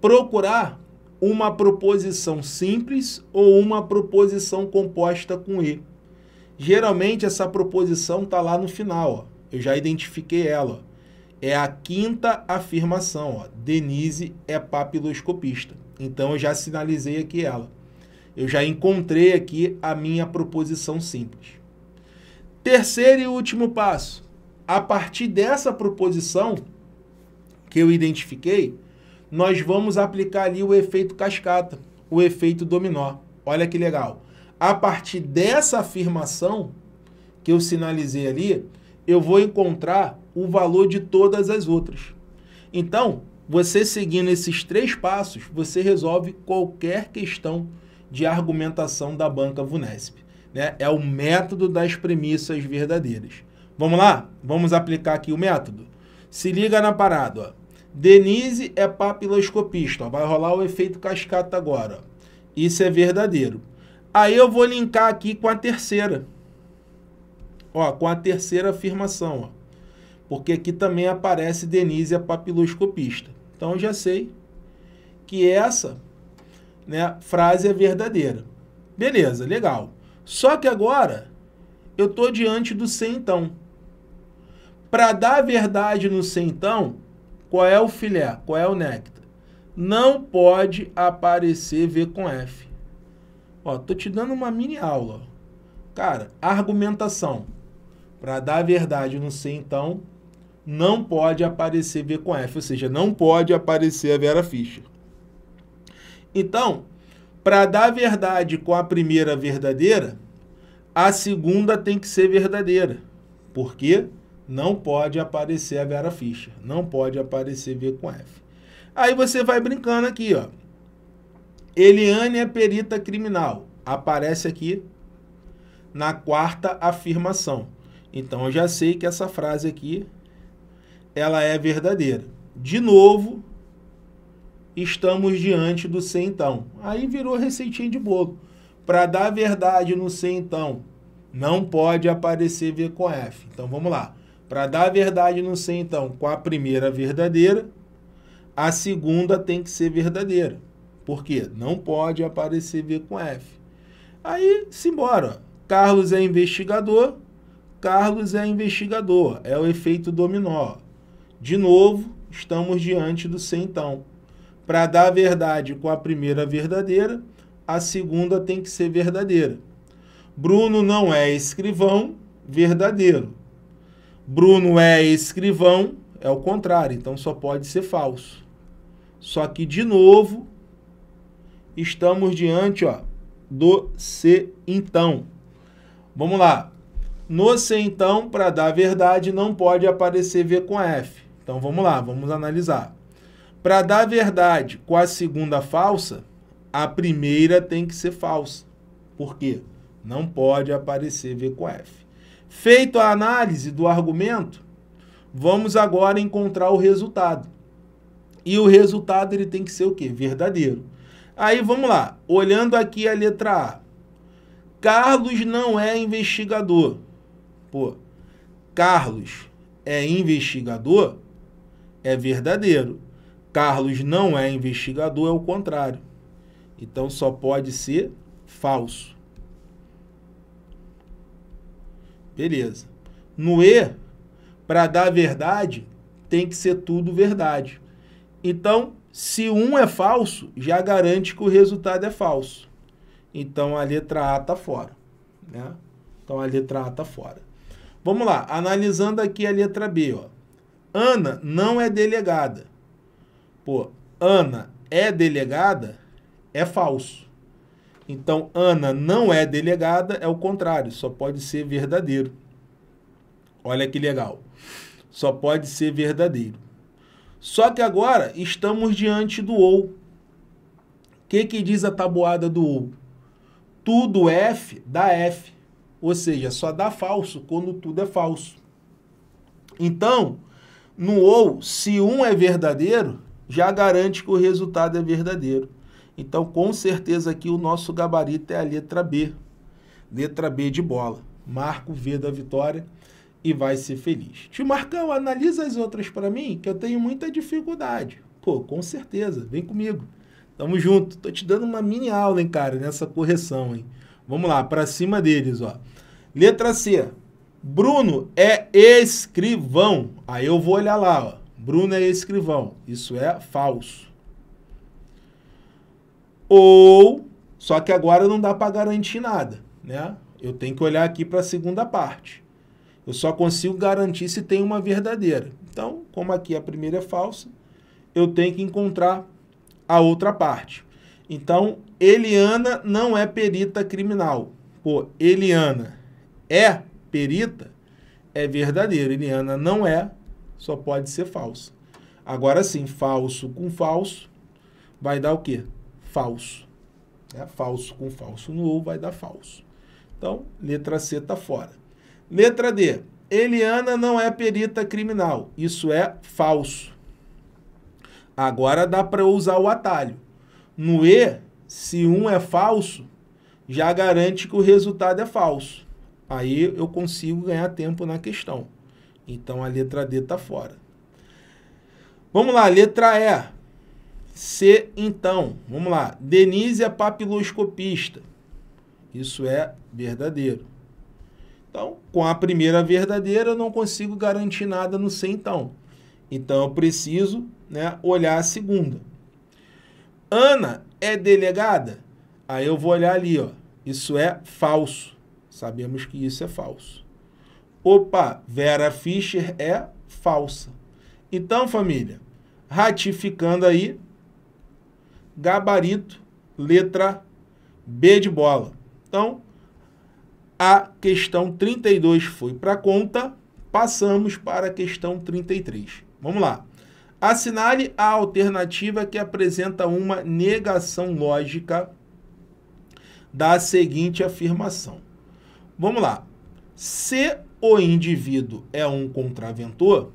Procurar uma proposição simples ou uma proposição composta com e. Geralmente essa proposição tá lá no final, ó. Eu já identifiquei ela. Ó. É a quinta afirmação, ó. Denise é papiloscopista. Então eu já sinalizei aqui ela eu já encontrei aqui a minha proposição simples. Terceiro e último passo. A partir dessa proposição que eu identifiquei, nós vamos aplicar ali o efeito cascata, o efeito dominó. Olha que legal. A partir dessa afirmação que eu sinalizei ali, eu vou encontrar o valor de todas as outras. Então, você seguindo esses três passos, você resolve qualquer questão de argumentação da banca VUNESP. Né? É o método das premissas verdadeiras. Vamos lá? Vamos aplicar aqui o método. Se liga na parada. Ó. Denise é papiloscopista. Ó. Vai rolar o efeito cascata agora. Ó. Isso é verdadeiro. Aí eu vou linkar aqui com a terceira. Ó, com a terceira afirmação. Ó. Porque aqui também aparece Denise é papiloscopista. Então eu já sei que essa né, frase é verdadeira. Beleza, legal. Só que agora eu estou diante do sem então. Para dar verdade no sem então, qual é o filé, qual é o néctar? Não pode aparecer V com F. Ó, tô te dando uma mini aula. Cara, argumentação. Para dar verdade no sem então, não pode aparecer V com F, ou seja, não pode aparecer a Vera Fischer. Então, para dar verdade com a primeira verdadeira, a segunda tem que ser verdadeira. Porque não pode aparecer a Vera Fischer. não pode aparecer V com F. Aí você vai brincando aqui, ó. Eliane é perita criminal. Aparece aqui na quarta afirmação. Então eu já sei que essa frase aqui ela é verdadeira. De novo, estamos diante do ser então. Aí virou receitinha de bolo. Para dar verdade no ser então, não pode aparecer V com F. Então vamos lá. Para dar verdade no ser então, com a primeira verdadeira, a segunda tem que ser verdadeira. Por quê? Não pode aparecer V com F. Aí, simbora. Carlos é investigador, Carlos é investigador. É o efeito dominó. De novo, estamos diante do ser então. Para dar a verdade com a primeira verdadeira, a segunda tem que ser verdadeira. Bruno não é escrivão verdadeiro. Bruno é escrivão, é o contrário, então só pode ser falso. Só que, de novo, estamos diante ó, do se então. Vamos lá. No se então, para dar verdade, não pode aparecer V com F. Então vamos lá, vamos analisar. Para dar verdade com a segunda falsa, a primeira tem que ser falsa. Por quê? Não pode aparecer V com F. Feito a análise do argumento, vamos agora encontrar o resultado. E o resultado ele tem que ser o quê? Verdadeiro. Aí vamos lá, olhando aqui a letra A. Carlos não é investigador. Pô, Carlos é investigador? É verdadeiro. Carlos não é investigador, é o contrário. Então só pode ser falso. Beleza. No E, para dar verdade, tem que ser tudo verdade. Então, se um é falso, já garante que o resultado é falso. Então a letra A está fora. Né? Então a letra A está fora. Vamos lá, analisando aqui a letra B. Ó. Ana não é delegada pô, Ana é delegada, é falso. Então, Ana não é delegada, é o contrário, só pode ser verdadeiro. Olha que legal. Só pode ser verdadeiro. Só que agora estamos diante do ou. O que, que diz a tabuada do ou? Tudo F dá F. Ou seja, só dá falso quando tudo é falso. Então, no ou, se um é verdadeiro, já garante que o resultado é verdadeiro. Então, com certeza aqui o nosso gabarito é a letra B. Letra B de bola. Marco V da vitória e vai ser feliz. Tio Marcão, analisa as outras para mim, que eu tenho muita dificuldade. Pô, com certeza, vem comigo. Tamo junto. Tô te dando uma mini aula, hein, cara, nessa correção, hein. Vamos lá, para cima deles, ó. Letra C. Bruno é escrivão. Aí eu vou olhar lá, ó. Bruno é escrivão. Isso é falso. Ou, só que agora não dá para garantir nada, né? Eu tenho que olhar aqui para a segunda parte. Eu só consigo garantir se tem uma verdadeira. Então, como aqui a primeira é falsa, eu tenho que encontrar a outra parte. Então, Eliana não é perita criminal. Pô, Eliana é perita, é verdadeiro. Eliana não é, só pode ser falsa. Agora sim, falso com falso vai dar o quê? Falso. É, falso com falso no ou vai dar falso. Então, letra C está fora. Letra D. Eliana não é perita criminal. Isso é falso. Agora dá para usar o atalho. No E, se um é falso, já garante que o resultado é falso. Aí eu consigo ganhar tempo na questão. Então a letra D está fora. Vamos lá, letra E. C, então. Vamos lá. Denise é papiloscopista. Isso é verdadeiro. Então, com a primeira verdadeira, eu não consigo garantir nada no C, então. Então, eu preciso né, olhar a segunda. Ana é delegada? Aí eu vou olhar ali, ó. Isso é falso. Sabemos que isso é falso opa, Vera Fischer é falsa. Então, família, ratificando aí, gabarito, letra B de bola. Então, a questão 32 foi para conta, passamos para a questão 33. Vamos lá. Assinale a alternativa que apresenta uma negação lógica da seguinte afirmação. Vamos lá. Se o indivíduo é um contraventor,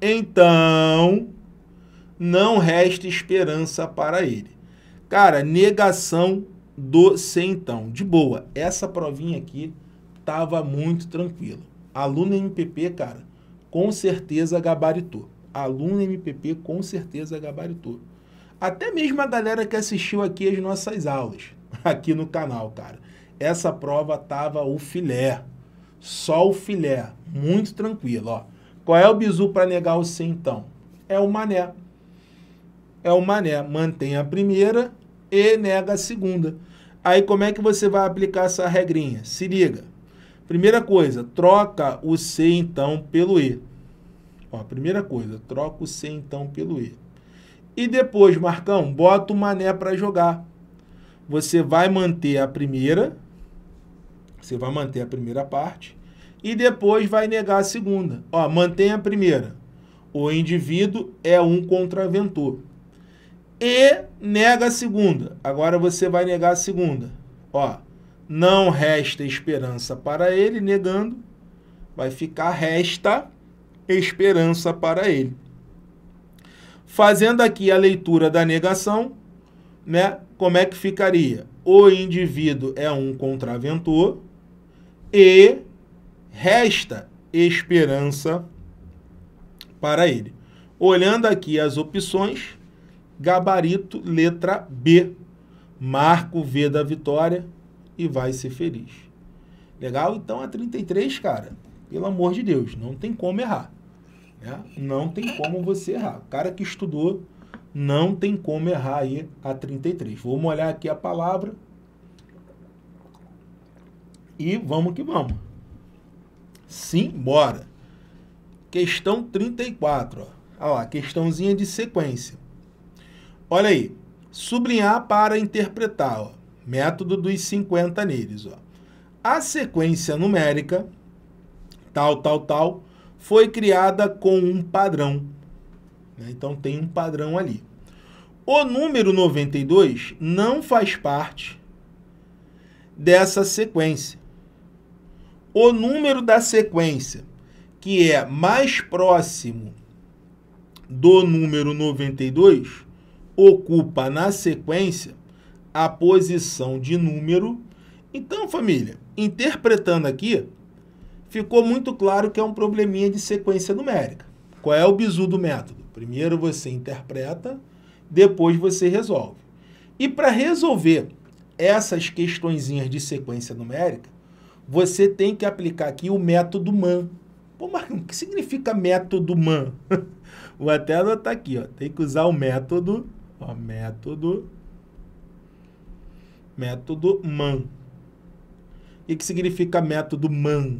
então não resta esperança para ele. Cara, negação do sem então. De boa, essa provinha aqui tava muito tranquila. Aluno MPP, cara, com certeza gabaritou. Aluno MPP com certeza gabaritou. Até mesmo a galera que assistiu aqui as nossas aulas [LAUGHS] aqui no canal, cara. Essa prova tava o filé. Só o filé, muito tranquilo, ó. Qual é o bizu para negar o C, então? É o mané. É o mané. Mantém a primeira e nega a segunda. Aí como é que você vai aplicar essa regrinha? Se liga. Primeira coisa, troca o C, então, pelo E. Ó, primeira coisa, troca o C, então, pelo E. E depois, Marcão, bota o mané para jogar. Você vai manter a primeira você vai manter a primeira parte e depois vai negar a segunda. Ó, mantém a primeira. O indivíduo é um contraventor. E nega a segunda. Agora você vai negar a segunda. Ó, não resta esperança para ele negando, vai ficar resta esperança para ele. Fazendo aqui a leitura da negação, né? Como é que ficaria? O indivíduo é um contraventor e resta esperança para ele. Olhando aqui as opções, gabarito, letra B. Marco V da vitória e vai ser feliz. Legal? Então a 33, cara, pelo amor de Deus, não tem como errar. Né? Não tem como você errar. O cara que estudou não tem como errar aí a 33. Vamos olhar aqui a palavra e vamos que vamos. Simbora. Questão 34. Ó. Olha lá, questãozinha de sequência. Olha aí. Sublinhar para interpretar. Ó. Método dos 50 neles. Ó. A sequência numérica, tal, tal, tal, foi criada com um padrão. Né? Então tem um padrão ali. O número 92 não faz parte dessa sequência o número da sequência que é mais próximo do número 92 ocupa na sequência a posição de número. Então, família, interpretando aqui, ficou muito claro que é um probleminha de sequência numérica. Qual é o bizu do método? Primeiro você interpreta, depois você resolve. E para resolver essas questõezinhas de sequência numérica, você tem que aplicar aqui o método MAN. Pô, Marcão, o que significa método MAN? [LAUGHS] Vou até anotar aqui, ó. Tem que usar o método, ó, método, método MAN. O que significa método MAN?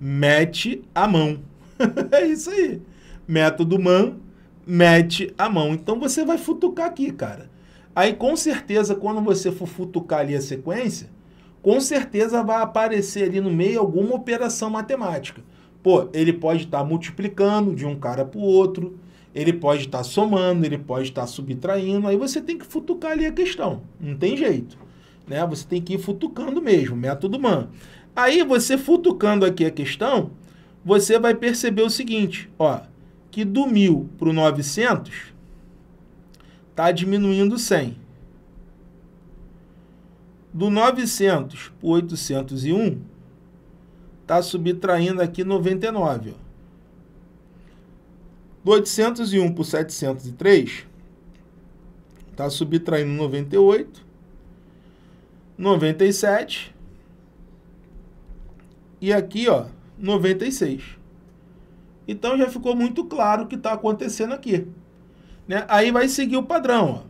Mete a mão. [LAUGHS] é isso aí. Método MAN, mete a mão. Então você vai futucar aqui, cara. Aí com certeza quando você for futucar ali a sequência, com certeza vai aparecer ali no meio alguma operação matemática. Pô, ele pode estar tá multiplicando de um cara para o outro, ele pode estar tá somando, ele pode estar tá subtraindo, aí você tem que futucar ali a questão, não tem jeito. Né? Você tem que ir futucando mesmo, método MAN. Aí você futucando aqui a questão, você vai perceber o seguinte, ó, que do 1000 para o 900 está diminuindo 100. Do 900 para 801, está subtraindo aqui 99. Ó. Do 801 para 703, está subtraindo 98, 97 e aqui ó, 96. Então já ficou muito claro o que está acontecendo aqui. Né? Aí vai seguir o padrão. Ó.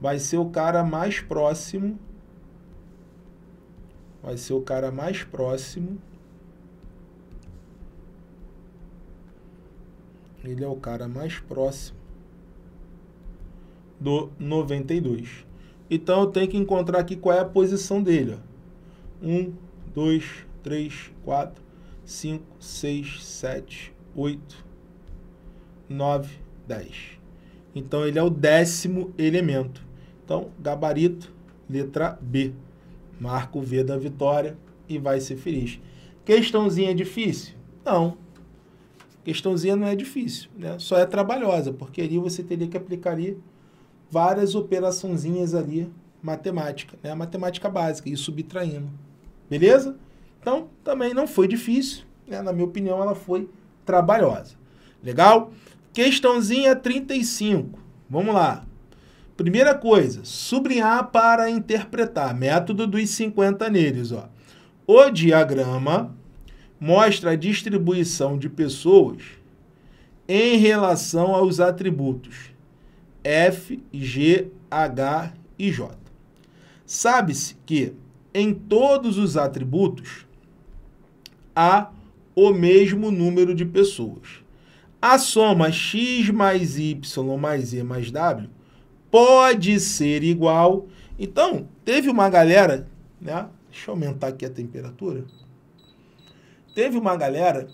vai ser o cara mais próximo. Vai ser o cara mais próximo. Ele é o cara mais próximo do 92. Então eu tenho que encontrar aqui qual é a posição dele. 1, 2, 3, 4, 5, 6, 7, 8, 9, 10. Então ele é o décimo elemento. Então, gabarito, letra B. Marca o V da vitória e vai ser feliz. Questãozinha é difícil? Não. Questãozinha não é difícil, né? Só é trabalhosa, porque ali você teria que aplicar ali várias operaçãozinhas ali, matemática, né? Matemática básica e subtraindo. Beleza? Então, também não foi difícil, né? Na minha opinião, ela foi trabalhosa. Legal? Questãozinha 35. Vamos lá. Primeira coisa, sublinhar para interpretar. Método dos 50 neles. Ó. O diagrama mostra a distribuição de pessoas em relação aos atributos F, G, H e J. Sabe-se que em todos os atributos há o mesmo número de pessoas. A soma x mais y mais Z mais w pode ser igual. Então, teve uma galera, né? Deixa eu aumentar aqui a temperatura. Teve uma galera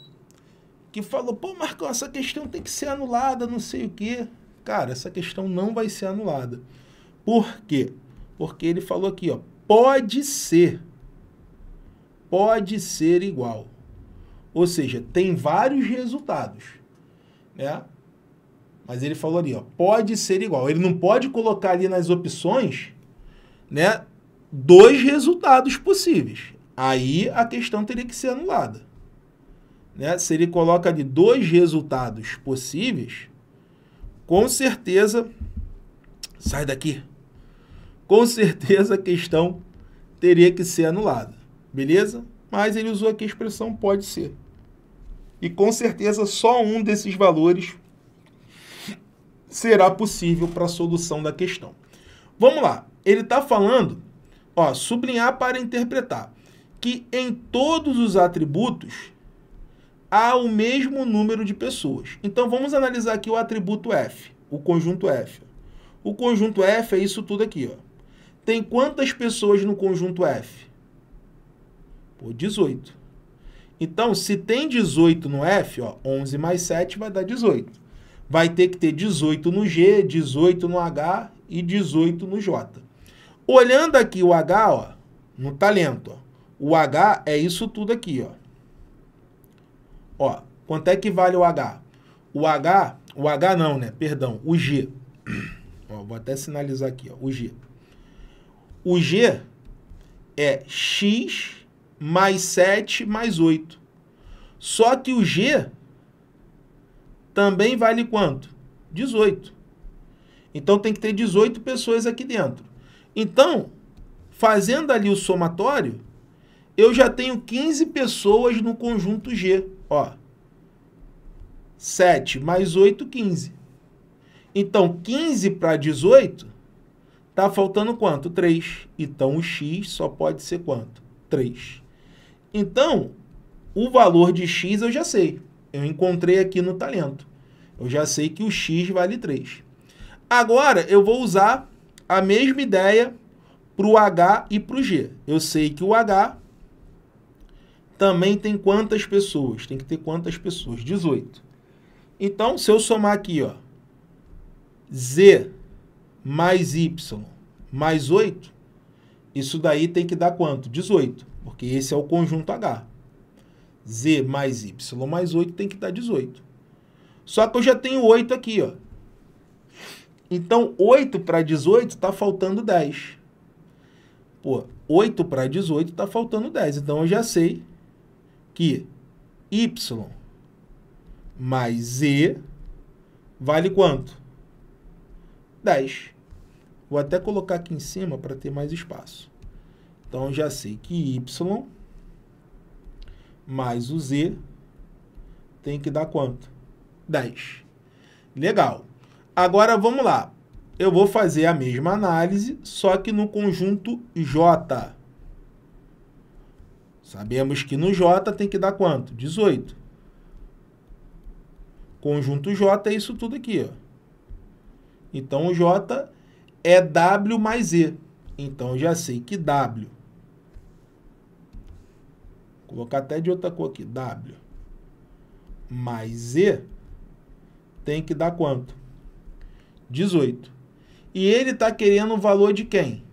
que falou, pô, Marcão, essa questão tem que ser anulada, não sei o quê. Cara, essa questão não vai ser anulada. Por quê? Porque ele falou aqui, ó, pode ser. Pode ser igual. Ou seja, tem vários resultados. Né? Mas ele falou ali, ó, pode ser igual. Ele não pode colocar ali nas opções, né, dois resultados possíveis. Aí a questão teria que ser anulada. Né? Se ele coloca ali dois resultados possíveis, com certeza sai daqui. Com certeza a questão teria que ser anulada. Beleza? Mas ele usou aqui a expressão pode ser. E com certeza só um desses valores será possível para a solução da questão. Vamos lá, ele está falando, ó, sublinhar para interpretar, que em todos os atributos há o mesmo número de pessoas. Então vamos analisar aqui o atributo F, o conjunto F. O conjunto F é isso tudo aqui, ó. Tem quantas pessoas no conjunto F? Pô, 18. Então, se tem 18 no F, ó, 11 mais 7 vai dar 18 vai ter que ter 18 no G, 18 no H e 18 no J. Olhando aqui o H, ó, no talento, tá ó, o H é isso tudo aqui, ó. Ó, quanto é que vale o H? O H, o H não, né? Perdão, o G. [CLEARS THROAT] Ó, vou até sinalizar aqui, ó, o G. O G é x mais 7 mais 8. Só que o G também vale quanto? 18. Então tem que ter 18 pessoas aqui dentro. Então, fazendo ali o somatório, eu já tenho 15 pessoas no conjunto G. Ó, 7 mais 8, 15. Então, 15 para 18, tá faltando quanto? 3. Então, o x só pode ser quanto? 3. Então, o valor de x eu já sei eu encontrei aqui no talento. Eu já sei que o X vale 3. Agora eu vou usar a mesma ideia para o H e para o G. Eu sei que o H também tem quantas pessoas? Tem que ter quantas pessoas? 18. Então, se eu somar aqui, ó, Z mais Y mais 8, isso daí tem que dar quanto? 18, porque esse é o conjunto H. Z mais Y mais 8 tem que dar 18. Só que eu já tenho 8 aqui, ó. Então, 8 para 18 está faltando 10. Pô, 8 para 18 está faltando 10. Então, eu já sei que Y mais Z vale quanto? 10. Vou até colocar aqui em cima para ter mais espaço. Então, eu já sei que Y mais o Z tem que dar quanto? 10. Legal. Agora vamos lá. Eu vou fazer a mesma análise, só que no conjunto J. Sabemos que no J tem que dar quanto? 18. Conjunto J é isso tudo aqui. Ó. Então, o J é W mais E. Então, já sei que W colocar até de outra cor aqui, W, mais Z, tem que dar quanto? 18. E ele está querendo o valor de quem?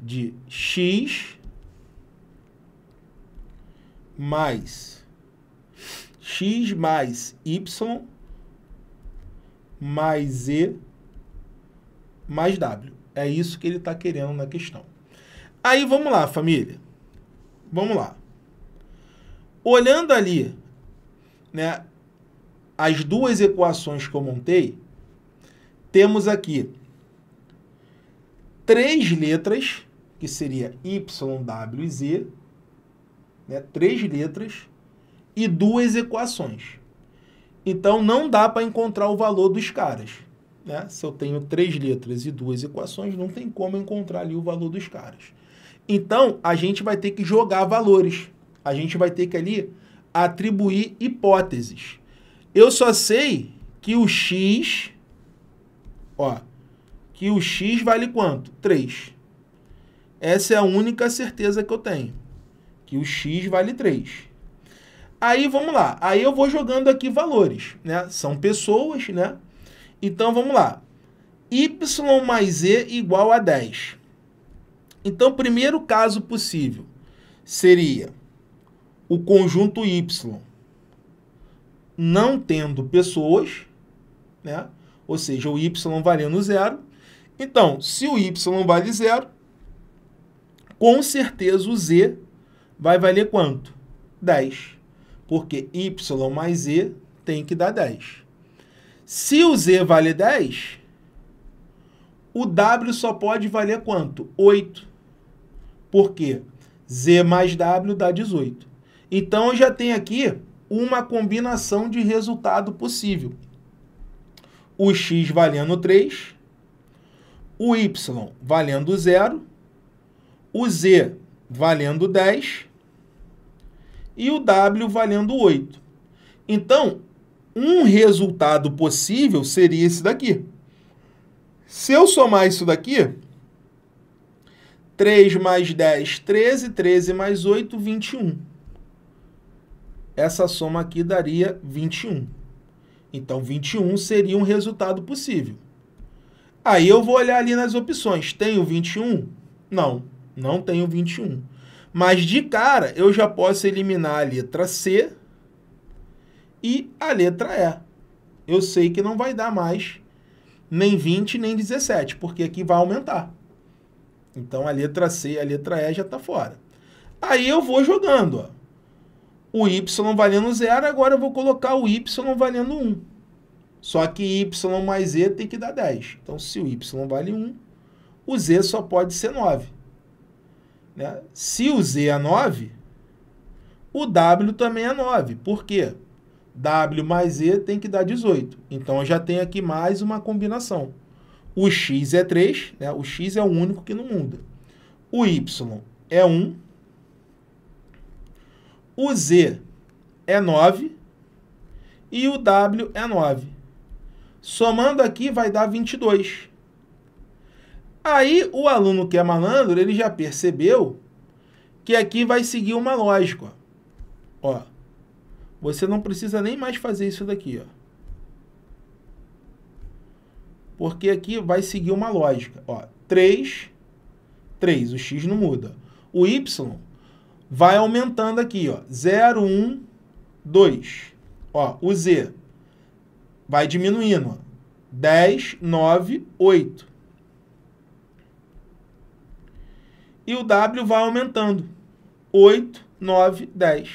De X mais X mais Y mais Z mais W. É isso que ele está querendo na questão. Aí vamos lá, família. Vamos lá. Olhando ali, né, as duas equações que eu montei, temos aqui três letras, que seria y, w e z, né, três letras e duas equações. Então não dá para encontrar o valor dos caras. Né? Se eu tenho três letras e duas equações, não tem como encontrar ali o valor dos caras. Então a gente vai ter que jogar valores. A gente vai ter que ali atribuir hipóteses. Eu só sei que o x, ó, que o x vale quanto? 3. Essa é a única certeza que eu tenho, que o x vale 3. Aí vamos lá, aí eu vou jogando aqui valores, né? São pessoas, né? Então vamos lá. y mais e igual a 10. Então, primeiro caso possível seria o conjunto Y não tendo pessoas, né? ou seja, o Y valendo zero. Então, se o Y vale zero, com certeza o Z vai valer quanto? 10. Porque Y mais Z tem que dar 10. Se o Z vale 10, o W só pode valer quanto? 8. Porque Z mais W dá 18. Então eu já tenho aqui uma combinação de resultado possível. O x valendo 3, o y valendo 0, o z valendo 10 e o w valendo 8. Então, um resultado possível seria esse daqui. Se eu somar isso daqui, 3 mais 10, 13, 13 mais 8, 21 essa soma aqui daria 21. Então, 21 seria um resultado possível. Aí eu vou olhar ali nas opções. Tenho 21? Não, não tenho 21. Mas de cara, eu já posso eliminar a letra C e a letra E. Eu sei que não vai dar mais nem 20, nem 17, porque aqui vai aumentar. Então, a letra C e a letra E já está fora. Aí eu vou jogando, ó o y valendo zero, agora eu vou colocar o y valendo 1. Só que y mais z tem que dar 10. Então, se o y vale 1, o z só pode ser 9. Né? Se o z é 9, o w também é 9. Por quê? w mais z tem que dar 18. Então, eu já tenho aqui mais uma combinação. O x é 3, né? o x é o único que não muda. O y é 1 o Z é 9 e o W é 9. Somando aqui vai dar 22. Aí o aluno que é malandro, ele já percebeu que aqui vai seguir uma lógica. Ó. Você não precisa nem mais fazer isso daqui, ó. Porque aqui vai seguir uma lógica, ó. 3 3, o x não muda. O y vai aumentando aqui, ó. 0, 1, 2. Ó, o Z vai diminuindo, ó. 10, 9, 8. E o W vai aumentando. 8, 9, 10.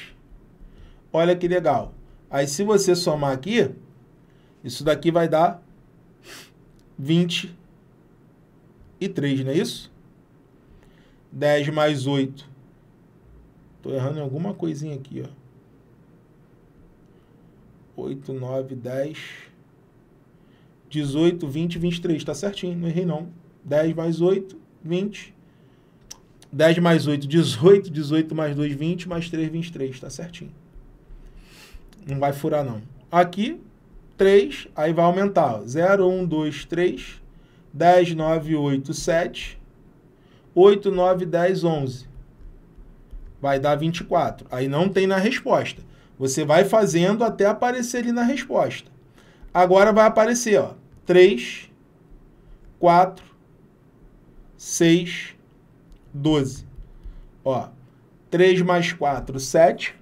Olha que legal. Aí, se você somar aqui, isso daqui vai dar 23, não é isso? 10 mais 8 Tô errando em alguma coisinha aqui, ó. 8, 9, 10, 18, 20, 23. Tá certinho, não errei não. 10 mais 8, 20. 10 mais 8, 18. 18 mais 2, 20. Mais 3, 23. Tá certinho. Não vai furar, não. Aqui, 3, aí vai aumentar. 0, 1, 2, 3. 10, 9, 8, 7. 8, 9, 10, 11 vai dar 24. Aí não tem na resposta. Você vai fazendo até aparecer ali na resposta. Agora vai aparecer, ó, 3, 4, 6, 12. Ó, 3 mais 4, 7.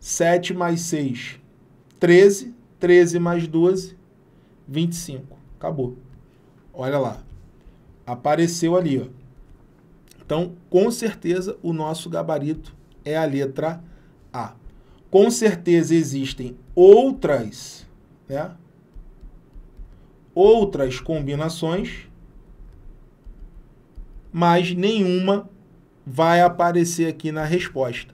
7 mais 6, 13. 13 mais 12, 25. Acabou. Olha lá. Apareceu ali, ó. Então, com certeza, o nosso gabarito é a letra A. Com certeza existem outras, né? Outras combinações, mas nenhuma vai aparecer aqui na resposta.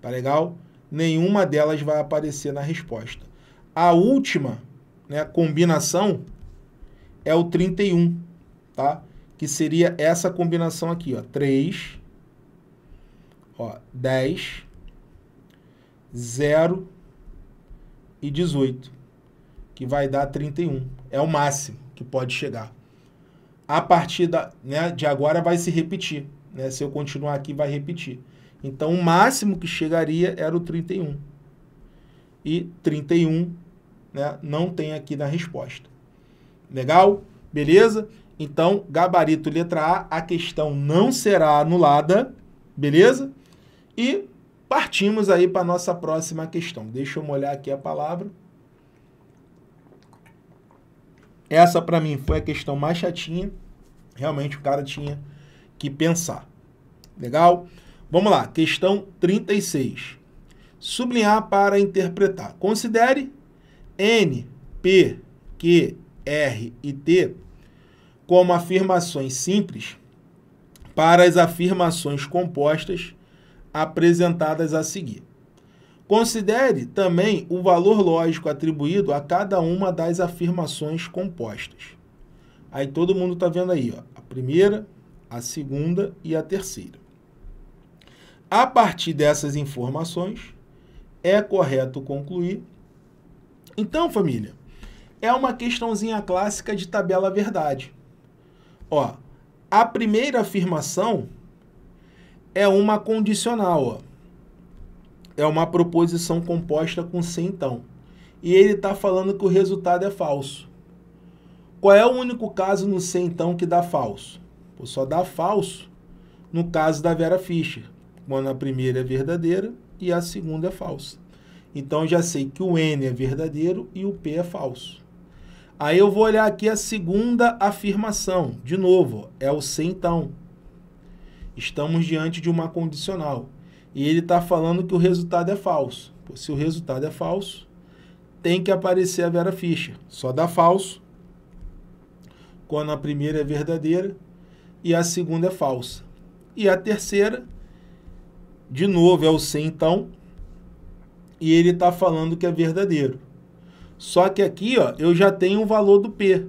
Tá legal? Nenhuma delas vai aparecer na resposta. A última, né, combinação é o 31, tá? que seria essa combinação aqui, ó, 3, ó, 10, 0 e 18, que vai dar 31. É o máximo que pode chegar. A partir da, né, de agora vai se repetir. Né? Se eu continuar aqui, vai repetir. Então, o máximo que chegaria era o 31. E 31 né, não tem aqui na resposta. Legal? Beleza? Então, gabarito letra A, a questão não será anulada, beleza? E partimos aí para a nossa próxima questão. Deixa eu molhar aqui a palavra. Essa para mim foi a questão mais chatinha. Realmente o cara tinha que pensar. Legal? Vamos lá, questão 36. Sublinhar para interpretar. Considere N, P, Q, R e T como afirmações simples para as afirmações compostas apresentadas a seguir. Considere também o valor lógico atribuído a cada uma das afirmações compostas. Aí todo mundo está vendo aí, ó, a primeira, a segunda e a terceira. A partir dessas informações, é correto concluir. Então, família, é uma questãozinha clássica de tabela verdade. Ó, a primeira afirmação é uma condicional, ó. É uma proposição composta com se então. E ele está falando que o resultado é falso. Qual é o único caso no se então que dá falso? Pô, só dá falso no caso da Vera Fischer, quando a primeira é verdadeira e a segunda é falsa. Então já sei que o N é verdadeiro e o P é falso. Aí eu vou olhar aqui a segunda afirmação. De novo, é o se então. Estamos diante de uma condicional. E ele está falando que o resultado é falso. Se o resultado é falso, tem que aparecer a Vera Fischer. Só dá falso quando a primeira é verdadeira e a segunda é falsa. E a terceira, de novo, é o se então. E ele está falando que é verdadeiro. Só que aqui, ó, eu já tenho o valor do P.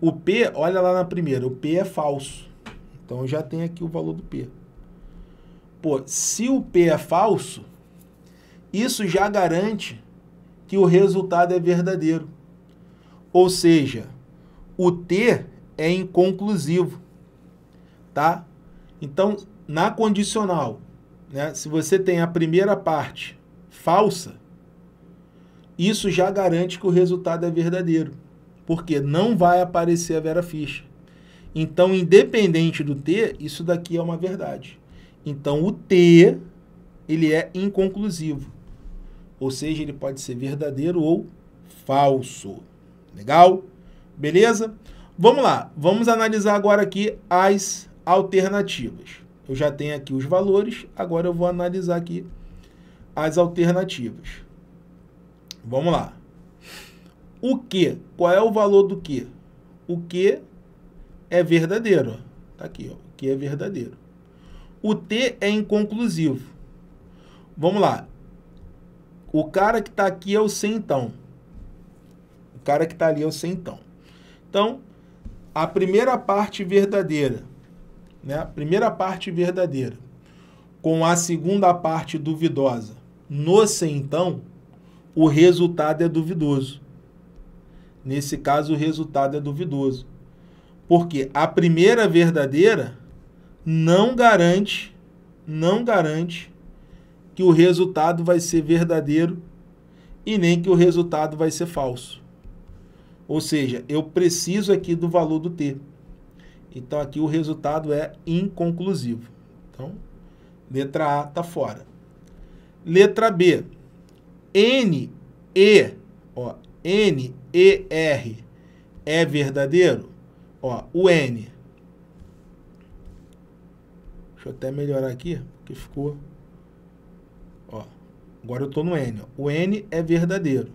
O P, olha lá na primeira, o P é falso. Então eu já tenho aqui o valor do P. Pô, se o P é falso, isso já garante que o resultado é verdadeiro. Ou seja, o T é inconclusivo, tá? Então, na condicional, né, se você tem a primeira parte falsa, isso já garante que o resultado é verdadeiro, porque não vai aparecer a vera ficha. Então, independente do T, isso daqui é uma verdade. Então, o T, ele é inconclusivo. Ou seja, ele pode ser verdadeiro ou falso. Legal? Beleza? Vamos lá. Vamos analisar agora aqui as alternativas. Eu já tenho aqui os valores, agora eu vou analisar aqui as alternativas. Vamos lá. O que? Qual é o valor do que? O que é verdadeiro. Tá aqui, ó. O que é verdadeiro. O T é inconclusivo. Vamos lá. O cara que tá aqui é o C então. O cara que tá ali é o C então. Então, a primeira parte verdadeira, né? A primeira parte verdadeira com a segunda parte duvidosa. No C então, o resultado é duvidoso. Nesse caso, o resultado é duvidoso. Porque a primeira verdadeira não garante, não garante que o resultado vai ser verdadeiro e nem que o resultado vai ser falso. Ou seja, eu preciso aqui do valor do t. Então aqui o resultado é inconclusivo. Então, letra A está fora. Letra B. N-E, ó, N-E-R é verdadeiro? Ó, o N. Deixa eu até melhorar aqui, que ficou... Ó, agora eu tô no N. Ó. O N é verdadeiro.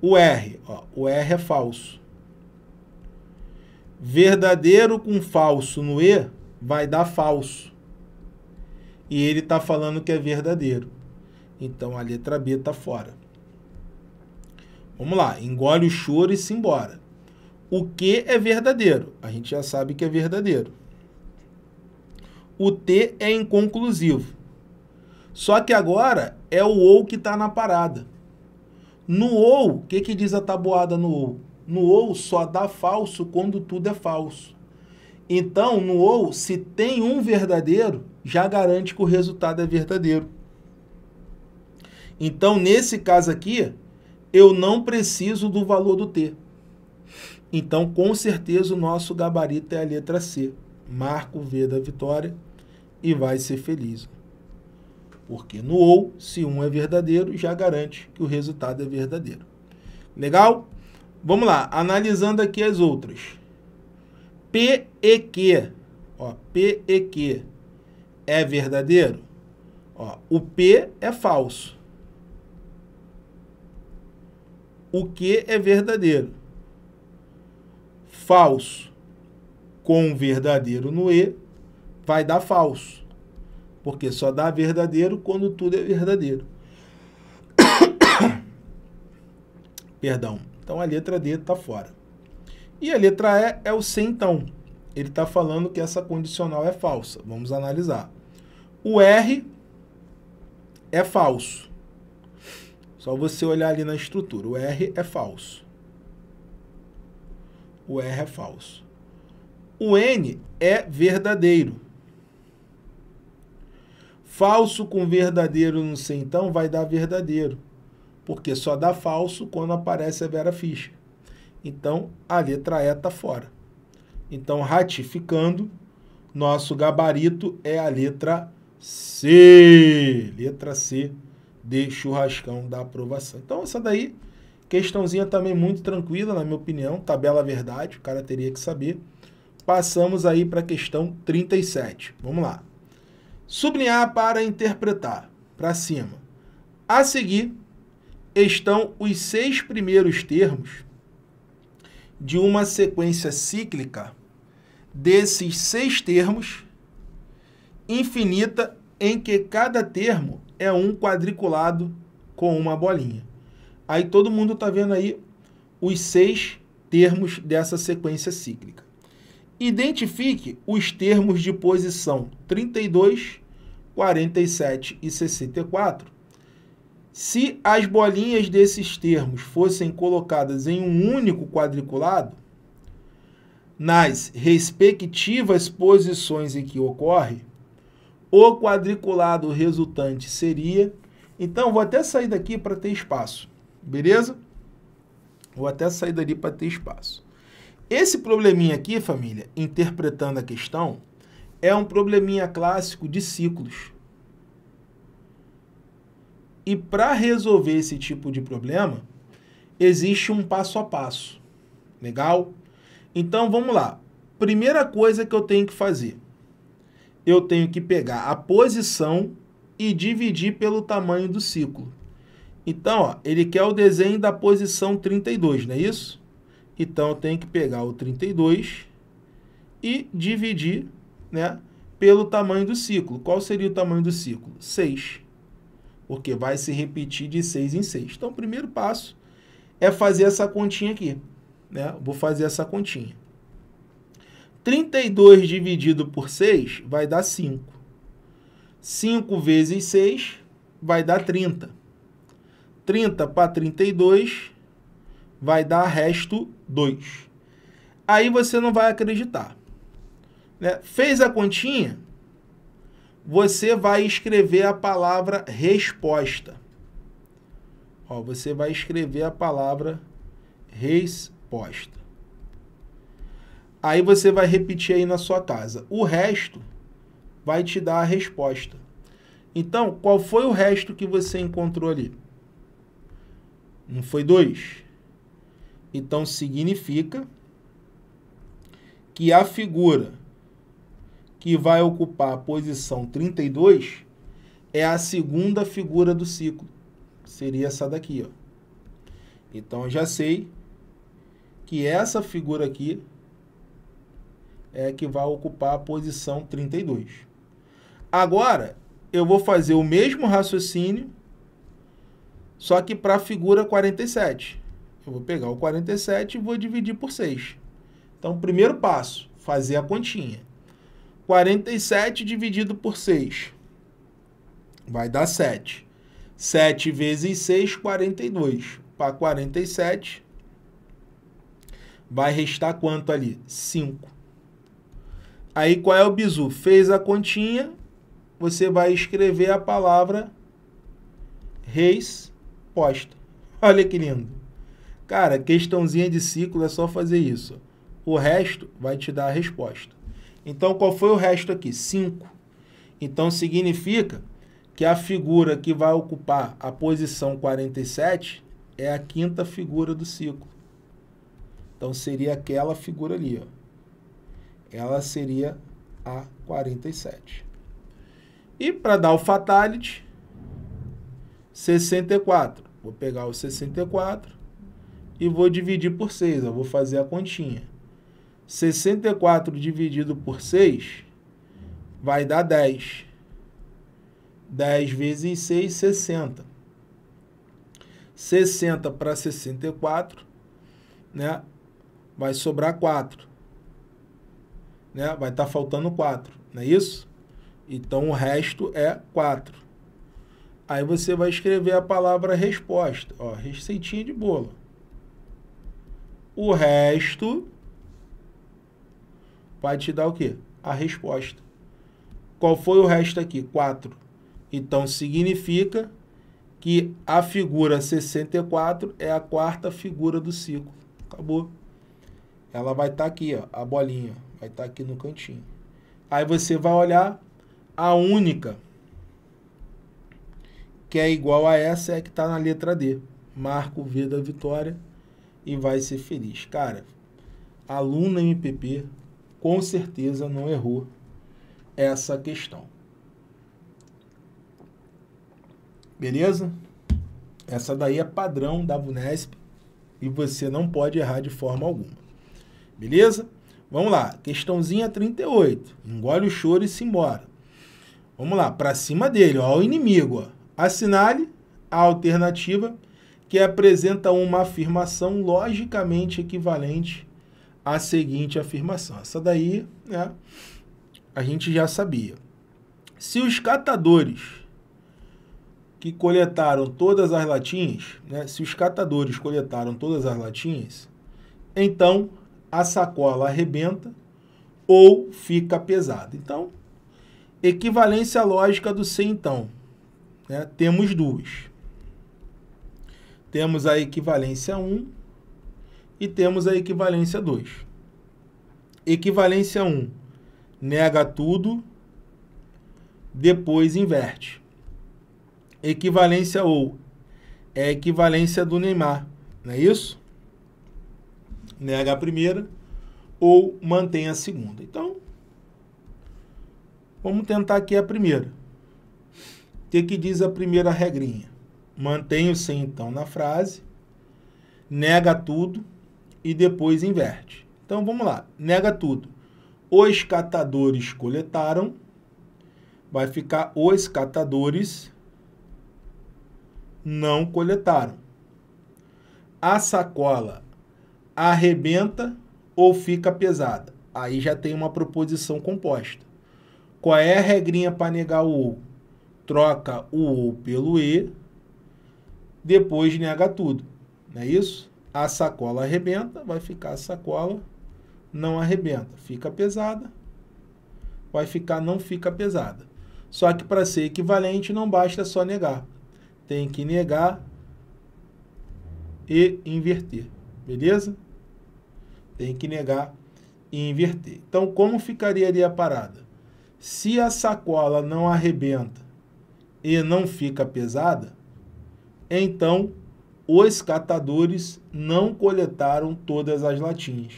O R, ó, o R é falso. Verdadeiro com falso no E vai dar falso. E ele está falando que é verdadeiro. Então a letra B está fora. Vamos lá, engole o choro e se embora. O que é verdadeiro? A gente já sabe que é verdadeiro. O T é inconclusivo. Só que agora é o ou que está na parada. No ou, o que, que diz a tabuada no ou? No ou só dá falso quando tudo é falso. Então, no ou, se tem um verdadeiro, já garante que o resultado é verdadeiro. Então, nesse caso aqui, eu não preciso do valor do T. Então, com certeza, o nosso gabarito é a letra C. Marco V da vitória e vai ser feliz. Porque no OU, se um é verdadeiro, já garante que o resultado é verdadeiro. Legal? Vamos lá, analisando aqui as outras. P e q, ó, q é verdadeiro? Ó, o P é falso. o que é verdadeiro. Falso com verdadeiro no E vai dar falso. Porque só dá verdadeiro quando tudo é verdadeiro. [COUGHS] Perdão. Então a letra D está fora. E a letra E é o C então. Ele está falando que essa condicional é falsa. Vamos analisar. O R é falso. Só você olhar ali na estrutura. O R é falso. O R é falso. O N é verdadeiro. Falso com verdadeiro não sei então vai dar verdadeiro. Porque só dá falso quando aparece a Vera Ficha. Então, a letra E está fora. Então, ratificando, nosso gabarito é a letra C. Letra C de churrascão da aprovação. Então, essa daí, questãozinha também muito tranquila, na minha opinião, tabela verdade, o cara teria que saber. Passamos aí para a questão 37. Vamos lá. Sublinhar para interpretar. Para cima. A seguir estão os seis primeiros termos de uma sequência cíclica desses seis termos infinita em que cada termo é um quadriculado com uma bolinha. Aí todo mundo está vendo aí os seis termos dessa sequência cíclica. Identifique os termos de posição 32, 47 e 64. Se as bolinhas desses termos fossem colocadas em um único quadriculado, nas respectivas posições em que ocorre, o quadriculado resultante seria. Então, vou até sair daqui para ter espaço. Beleza? Vou até sair dali para ter espaço. Esse probleminha aqui, família, interpretando a questão, é um probleminha clássico de ciclos. E para resolver esse tipo de problema, existe um passo a passo. Legal? Então vamos lá. Primeira coisa que eu tenho que fazer: eu tenho que pegar a posição e dividir pelo tamanho do ciclo. Então, ó, ele quer o desenho da posição 32, não é isso? Então, eu tenho que pegar o 32 e dividir né, pelo tamanho do ciclo. Qual seria o tamanho do ciclo? 6, porque vai se repetir de 6 em 6. Então, o primeiro passo é fazer essa continha aqui. Né? Vou fazer essa continha. 32 dividido por 6 vai dar 5. 5 vezes 6 vai dar 30. 30 para 32 vai dar resto 2. Aí você não vai acreditar. Né? Fez a continha? Você vai escrever a palavra resposta. Ó, você vai escrever a palavra resposta. Aí você vai repetir aí na sua casa. O resto vai te dar a resposta. Então, qual foi o resto que você encontrou ali? Não foi dois. Então, significa que a figura que vai ocupar a posição 32 é a segunda figura do ciclo. Seria essa daqui, ó. Então, eu já sei que essa figura aqui é que vai ocupar a posição 32. Agora, eu vou fazer o mesmo raciocínio, só que para a figura 47. Eu vou pegar o 47 e vou dividir por 6. Então, primeiro passo, fazer a continha. 47 dividido por 6 vai dar 7. 7 vezes 6, 42. Para 47, vai restar quanto ali? 5. Aí qual é o bizu? Fez a continha, você vai escrever a palavra reis posta. [LAUGHS] Olha que lindo. Cara, questãozinha de ciclo é só fazer isso. O resto vai te dar a resposta. Então, qual foi o resto aqui? 5. Então, significa que a figura que vai ocupar a posição 47 é a quinta figura do ciclo. Então, seria aquela figura ali, ó ela seria a 47. E para dar o fatality, 64. Vou pegar o 64 e vou dividir por 6. Eu vou fazer a continha. 64 dividido por 6 vai dar 10. 10 vezes 6, 60. 60 para 64, né? Vai sobrar 4 né, vai estar tá faltando 4, não é isso? Então o resto é 4. Aí você vai escrever a palavra resposta, ó, receitinha de bolo. O resto vai te dar o quê? A resposta. Qual foi o resto aqui? 4. Então significa que a figura 64 é a quarta figura do ciclo. Acabou. Ela vai estar tá aqui, ó, a bolinha. Vai estar tá aqui no cantinho. Aí você vai olhar a única que é igual a essa é que está na letra D. Marca o V da vitória e vai ser feliz. Cara, aluna MPP com certeza não errou essa questão. Beleza? Essa daí é padrão da Vunesp e você não pode errar de forma alguma. Beleza? Vamos lá, questãozinha 38. Engole o choro e se embora. Vamos lá, para cima dele, ó, o inimigo. Ó. Assinale a alternativa que apresenta uma afirmação logicamente equivalente à seguinte afirmação. Essa daí, né, a gente já sabia. Se os catadores que coletaram todas as latinhas, né, se os catadores coletaram todas as latinhas, então a sacola arrebenta ou fica pesada. Então, equivalência lógica do C, então. Né? Temos duas. Temos a equivalência 1 e temos a equivalência 2. Equivalência 1 nega tudo, depois inverte. Equivalência ou é equivalência do Neymar, não é isso? nega a primeira ou mantém a segunda. Então, vamos tentar aqui a primeira. O que, que diz a primeira regrinha? Mantém o sem então na frase, nega tudo e depois inverte. Então vamos lá, nega tudo. Os catadores coletaram, vai ficar os catadores não coletaram. A sacola arrebenta ou fica pesada. Aí já tem uma proposição composta. Qual é a regrinha para negar o ou? Troca o ou pelo e, depois nega tudo. Não é isso? A sacola arrebenta, vai ficar a sacola não arrebenta. Fica pesada, vai ficar não fica pesada. Só que para ser equivalente não basta só negar. Tem que negar e inverter. Beleza? Tem que negar e inverter. Então, como ficaria ali a parada? Se a sacola não arrebenta e não fica pesada, então os catadores não coletaram todas as latinhas.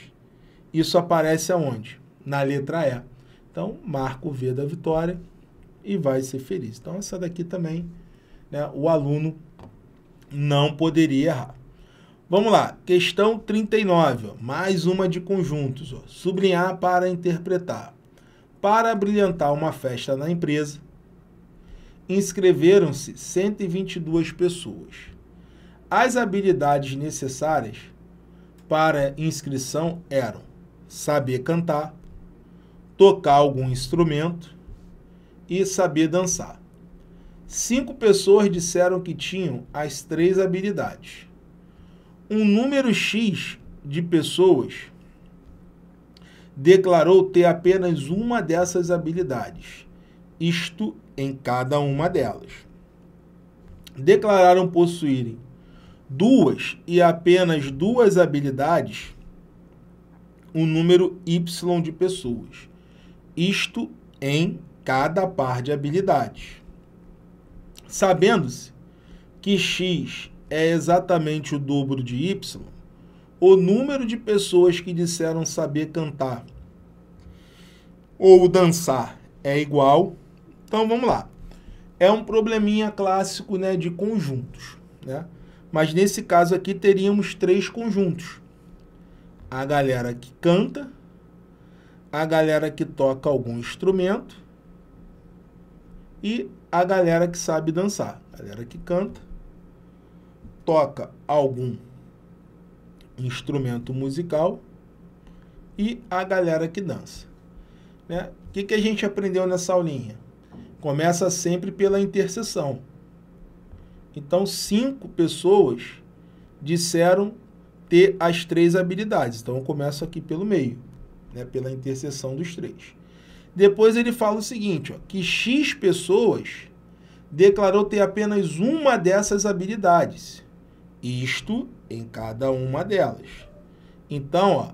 Isso aparece aonde? Na letra E. Então, marca o V da vitória e vai ser feliz. Então, essa daqui também, né, o aluno não poderia errar. Vamos lá, questão 39, ó. mais uma de conjuntos. Ó. Sublinhar para interpretar. Para brilhantar uma festa na empresa, inscreveram-se 122 pessoas. As habilidades necessárias para inscrição eram saber cantar, tocar algum instrumento e saber dançar. Cinco pessoas disseram que tinham as três habilidades um número X de pessoas declarou ter apenas uma dessas habilidades, isto em cada uma delas. Declararam possuírem duas e apenas duas habilidades, um número Y de pessoas, isto em cada par de habilidades. Sabendo-se que X é exatamente o dobro de Y, o número de pessoas que disseram saber cantar ou dançar é igual. Então vamos lá. É um probleminha clássico né, de conjuntos. Né? Mas nesse caso aqui teríamos três conjuntos: a galera que canta, a galera que toca algum instrumento e a galera que sabe dançar. A galera que canta, toca algum instrumento musical e a galera que dança. Né? O que, que a gente aprendeu nessa aulinha? Começa sempre pela interseção. Então, cinco pessoas disseram ter as três habilidades. Então, eu começo aqui pelo meio, né? pela interseção dos três. Depois ele fala o seguinte, ó, que X pessoas declarou ter apenas uma dessas habilidades isto em cada uma delas. Então, ó,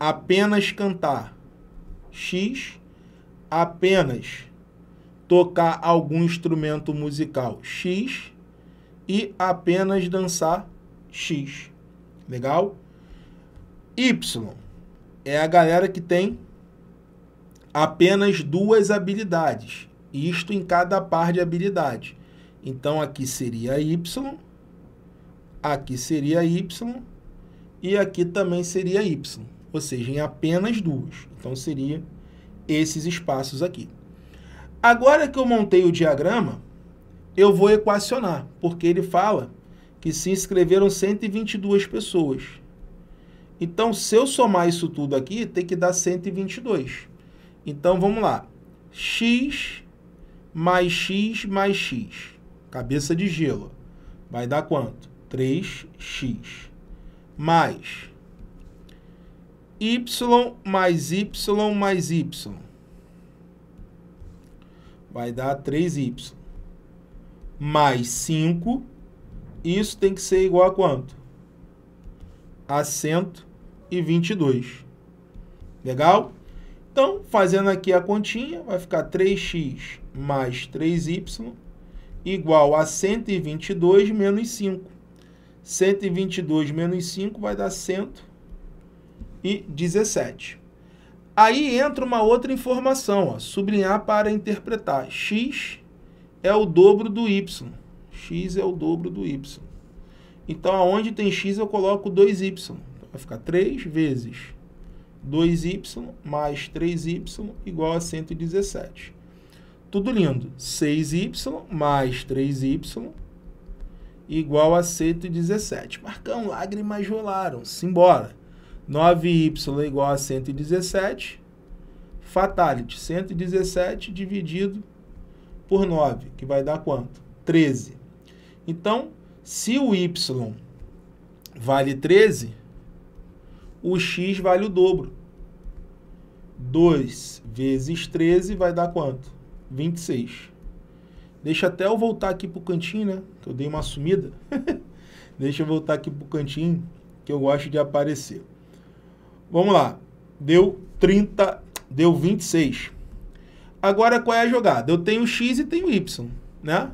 apenas cantar X, apenas tocar algum instrumento musical X e apenas dançar X. Legal? Y é a galera que tem apenas duas habilidades, isto em cada par de habilidade. Então aqui seria Y aqui seria y e aqui também seria y, ou seja, em apenas duas. Então, seria esses espaços aqui. Agora que eu montei o diagrama, eu vou equacionar, porque ele fala que se inscreveram 122 pessoas. Então, se eu somar isso tudo aqui, tem que dar 122. Então, vamos lá. x mais x mais x. Cabeça de gelo. Vai dar quanto? 3x mais y mais y mais y vai dar 3y mais 5 isso tem que ser igual a quanto? A 122. Legal? Então, fazendo aqui a continha, vai ficar 3x mais 3y igual a 122 menos 5. 122 menos 5 vai dar 117. Aí entra uma outra informação, ó, sublinhar para interpretar. X é o dobro do Y. X é o dobro do Y. Então, aonde tem X, eu coloco 2Y. Então, vai ficar 3 vezes 2Y mais 3Y igual a 117. Tudo lindo. 6Y mais 3Y igual a 117. Marcão, lágrimas rolaram, simbora. 9y igual a 117. Fatality, 117 dividido por 9, que vai dar quanto? 13. Então, se o y vale 13, o x vale o dobro. 2 vezes 13 vai dar quanto? 26. Deixa até eu voltar aqui pro cantinho, né? Que eu dei uma sumida. [LAUGHS] Deixa eu voltar aqui pro cantinho, que eu gosto de aparecer. Vamos lá. Deu 30, deu 26. Agora qual é a jogada? Eu tenho X e tenho Y, né?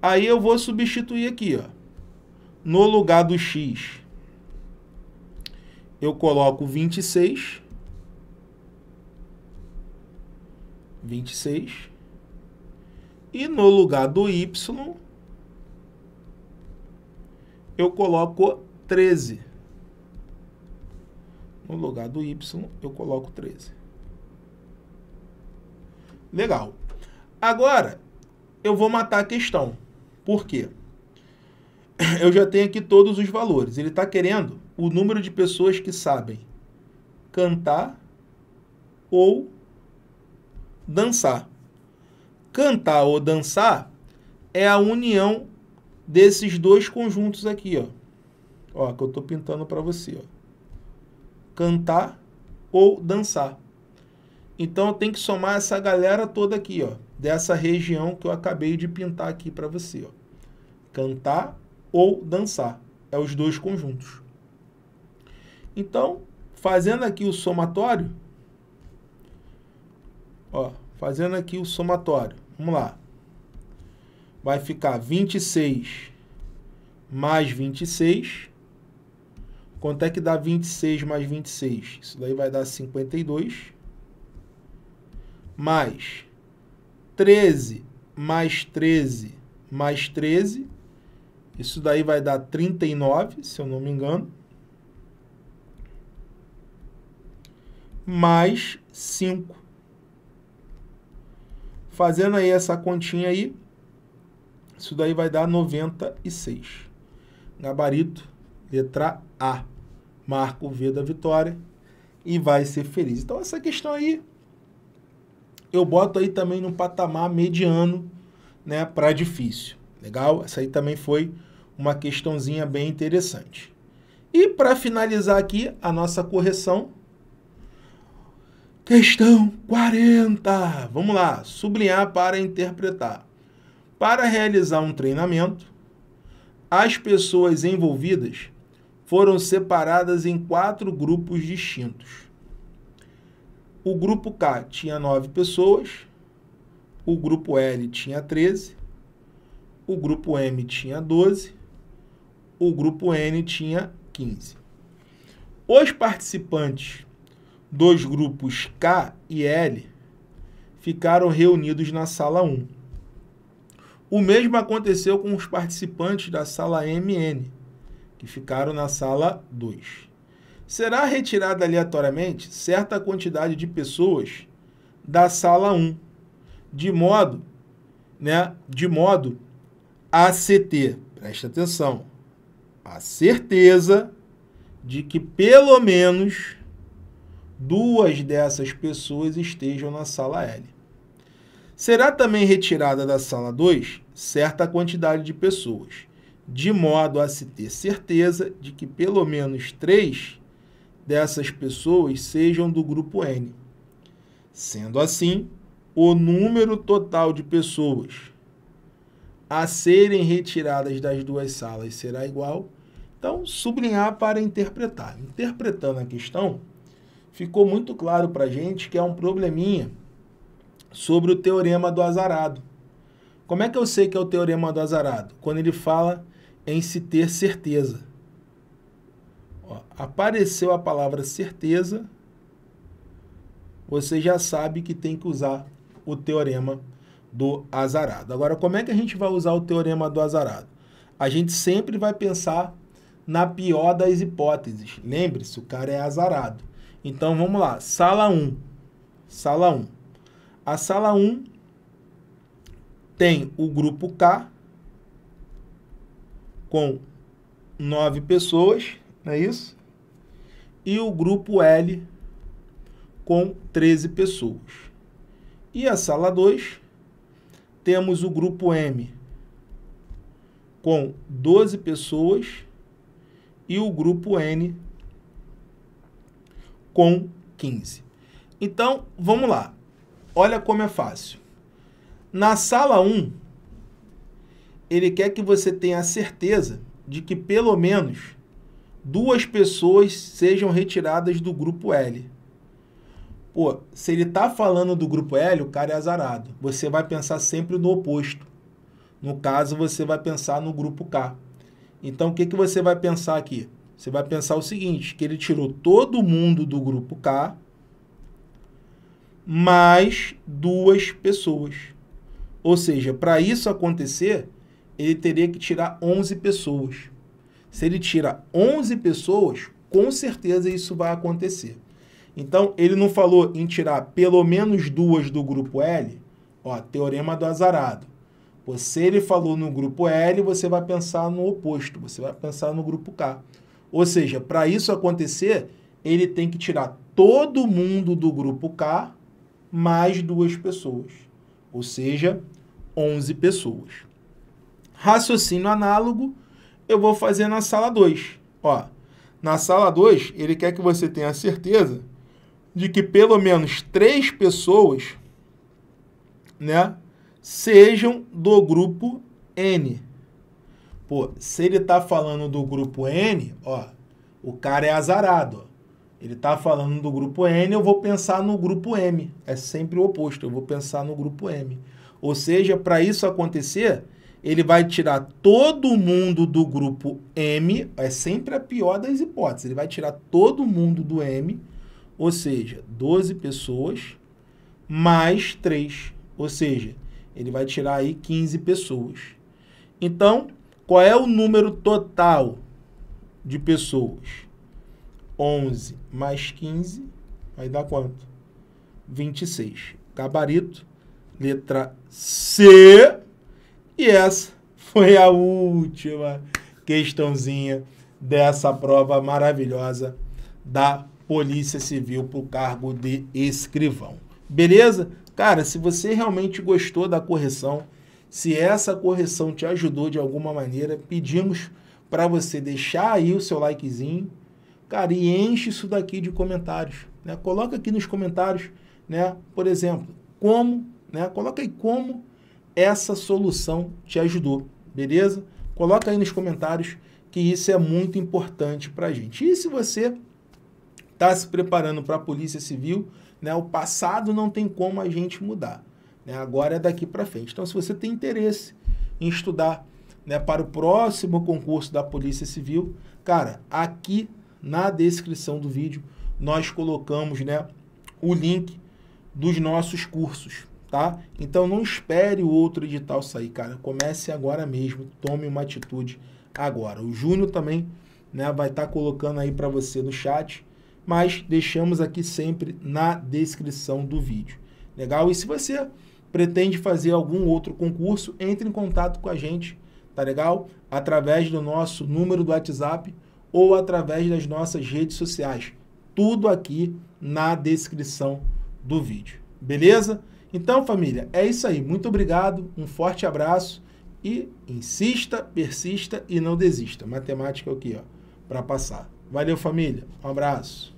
Aí eu vou substituir aqui, ó. No lugar do X, eu coloco 26. 26. E no lugar do Y, eu coloco 13. No lugar do Y, eu coloco 13. Legal. Agora, eu vou matar a questão. Por quê? Eu já tenho aqui todos os valores. Ele está querendo o número de pessoas que sabem cantar ou dançar. Cantar ou dançar é a união desses dois conjuntos aqui, ó. Ó, que eu tô pintando para você, ó. Cantar ou dançar. Então eu tenho que somar essa galera toda aqui, ó, dessa região que eu acabei de pintar aqui para você, ó. Cantar ou dançar, é os dois conjuntos. Então, fazendo aqui o somatório, ó, fazendo aqui o somatório Vamos lá. Vai ficar 26 mais 26. Quanto é que dá 26 mais 26? Isso daí vai dar 52. Mais 13 mais 13 mais 13. Isso daí vai dar 39, se eu não me engano. Mais 5. Fazendo aí essa continha aí, isso daí vai dar 96. Gabarito, letra A. Marco o V da vitória e vai ser feliz. Então essa questão aí eu boto aí também num patamar mediano, né, para difícil. Legal? Essa aí também foi uma questãozinha bem interessante. E para finalizar aqui a nossa correção, Questão 40. Vamos lá, sublinhar para interpretar. Para realizar um treinamento, as pessoas envolvidas foram separadas em quatro grupos distintos. O grupo K tinha nove pessoas, o grupo L tinha 13, o grupo M tinha 12, o grupo N tinha 15. Os participantes dos grupos K e L ficaram reunidos na sala 1. O mesmo aconteceu com os participantes da sala MN, que ficaram na sala 2. Será retirada aleatoriamente certa quantidade de pessoas da sala 1, de modo, né, de modo a CT, presta atenção, a certeza de que pelo menos duas dessas pessoas estejam na sala L. Será também retirada da sala 2 certa quantidade de pessoas, de modo a se ter certeza de que pelo menos três dessas pessoas sejam do grupo N. Sendo assim, o número total de pessoas a serem retiradas das duas salas será igual. Então, sublinhar para interpretar. Interpretando a questão, ficou muito claro para a gente que é um probleminha sobre o teorema do azarado. Como é que eu sei que é o teorema do azarado? Quando ele fala em se ter certeza. Ó, apareceu a palavra certeza, você já sabe que tem que usar o teorema do azarado. Agora, como é que a gente vai usar o teorema do azarado? A gente sempre vai pensar na pior das hipóteses. Lembre-se, o cara é azarado. Então vamos lá, sala 1. Sala 1. A sala 1 tem o grupo K com 9 pessoas, não é isso? E o grupo L com 13 pessoas. E a sala 2 temos o grupo M com 12 pessoas e o grupo N com 15. Então, vamos lá. Olha como é fácil. Na sala 1, ele quer que você tenha a certeza de que pelo menos duas pessoas sejam retiradas do grupo L. Pô, se ele tá falando do grupo L, o cara é azarado. Você vai pensar sempre no oposto. No caso, você vai pensar no grupo K. Então, o que, que você vai pensar aqui? Você vai pensar o seguinte, que ele tirou todo mundo do grupo K, mais duas pessoas. Ou seja, para isso acontecer, ele teria que tirar 11 pessoas. Se ele tira 11 pessoas, com certeza isso vai acontecer. Então, ele não falou em tirar pelo menos duas do grupo L? Ó, teorema do azarado. se ele falou no grupo L, você vai pensar no oposto, você vai pensar no grupo K. Ou seja, para isso acontecer, ele tem que tirar todo mundo do grupo K mais duas pessoas, ou seja, 11 pessoas. Raciocínio análogo, eu vou fazer na sala 2. Ó, na sala 2, ele quer que você tenha certeza de que pelo menos três pessoas, né, sejam do grupo N. Pô, se ele tá falando do grupo N, ó, o cara é azarado. Ó. Ele tá falando do grupo N, eu vou pensar no grupo M. É sempre o oposto, eu vou pensar no grupo M. Ou seja, para isso acontecer, ele vai tirar todo mundo do grupo M, é sempre a pior das hipóteses. Ele vai tirar todo mundo do M, ou seja, 12 pessoas mais 3, ou seja, ele vai tirar aí 15 pessoas. Então, qual é o número total de pessoas? 11 mais 15, vai dar quanto? 26. Gabarito, letra C. E essa foi a última questãozinha dessa prova maravilhosa da Polícia Civil para o cargo de escrivão. Beleza? Cara, se você realmente gostou da correção, se essa correção te ajudou de alguma maneira, pedimos para você deixar aí o seu likezinho, cara, e enche isso daqui de comentários, né? Coloca aqui nos comentários, né? Por exemplo, como, né? Coloca aí como essa solução te ajudou, beleza? Coloca aí nos comentários que isso é muito importante para a gente. E se você está se preparando para a Polícia Civil, né? O passado não tem como a gente mudar. Né? Agora é daqui para frente. Então, se você tem interesse em estudar né, para o próximo concurso da Polícia Civil, cara, aqui na descrição do vídeo nós colocamos né, o link dos nossos cursos, tá? Então não espere o outro edital sair, cara. Comece agora mesmo, tome uma atitude agora. O Júnior também né, vai estar tá colocando aí para você no chat, mas deixamos aqui sempre na descrição do vídeo. Legal? E se você pretende fazer algum outro concurso, entre em contato com a gente, tá legal? Através do nosso número do WhatsApp ou através das nossas redes sociais. Tudo aqui na descrição do vídeo. Beleza? Então, família, é isso aí. Muito obrigado, um forte abraço e insista, persista e não desista. Matemática aqui, é ó, para passar. Valeu, família. Um abraço.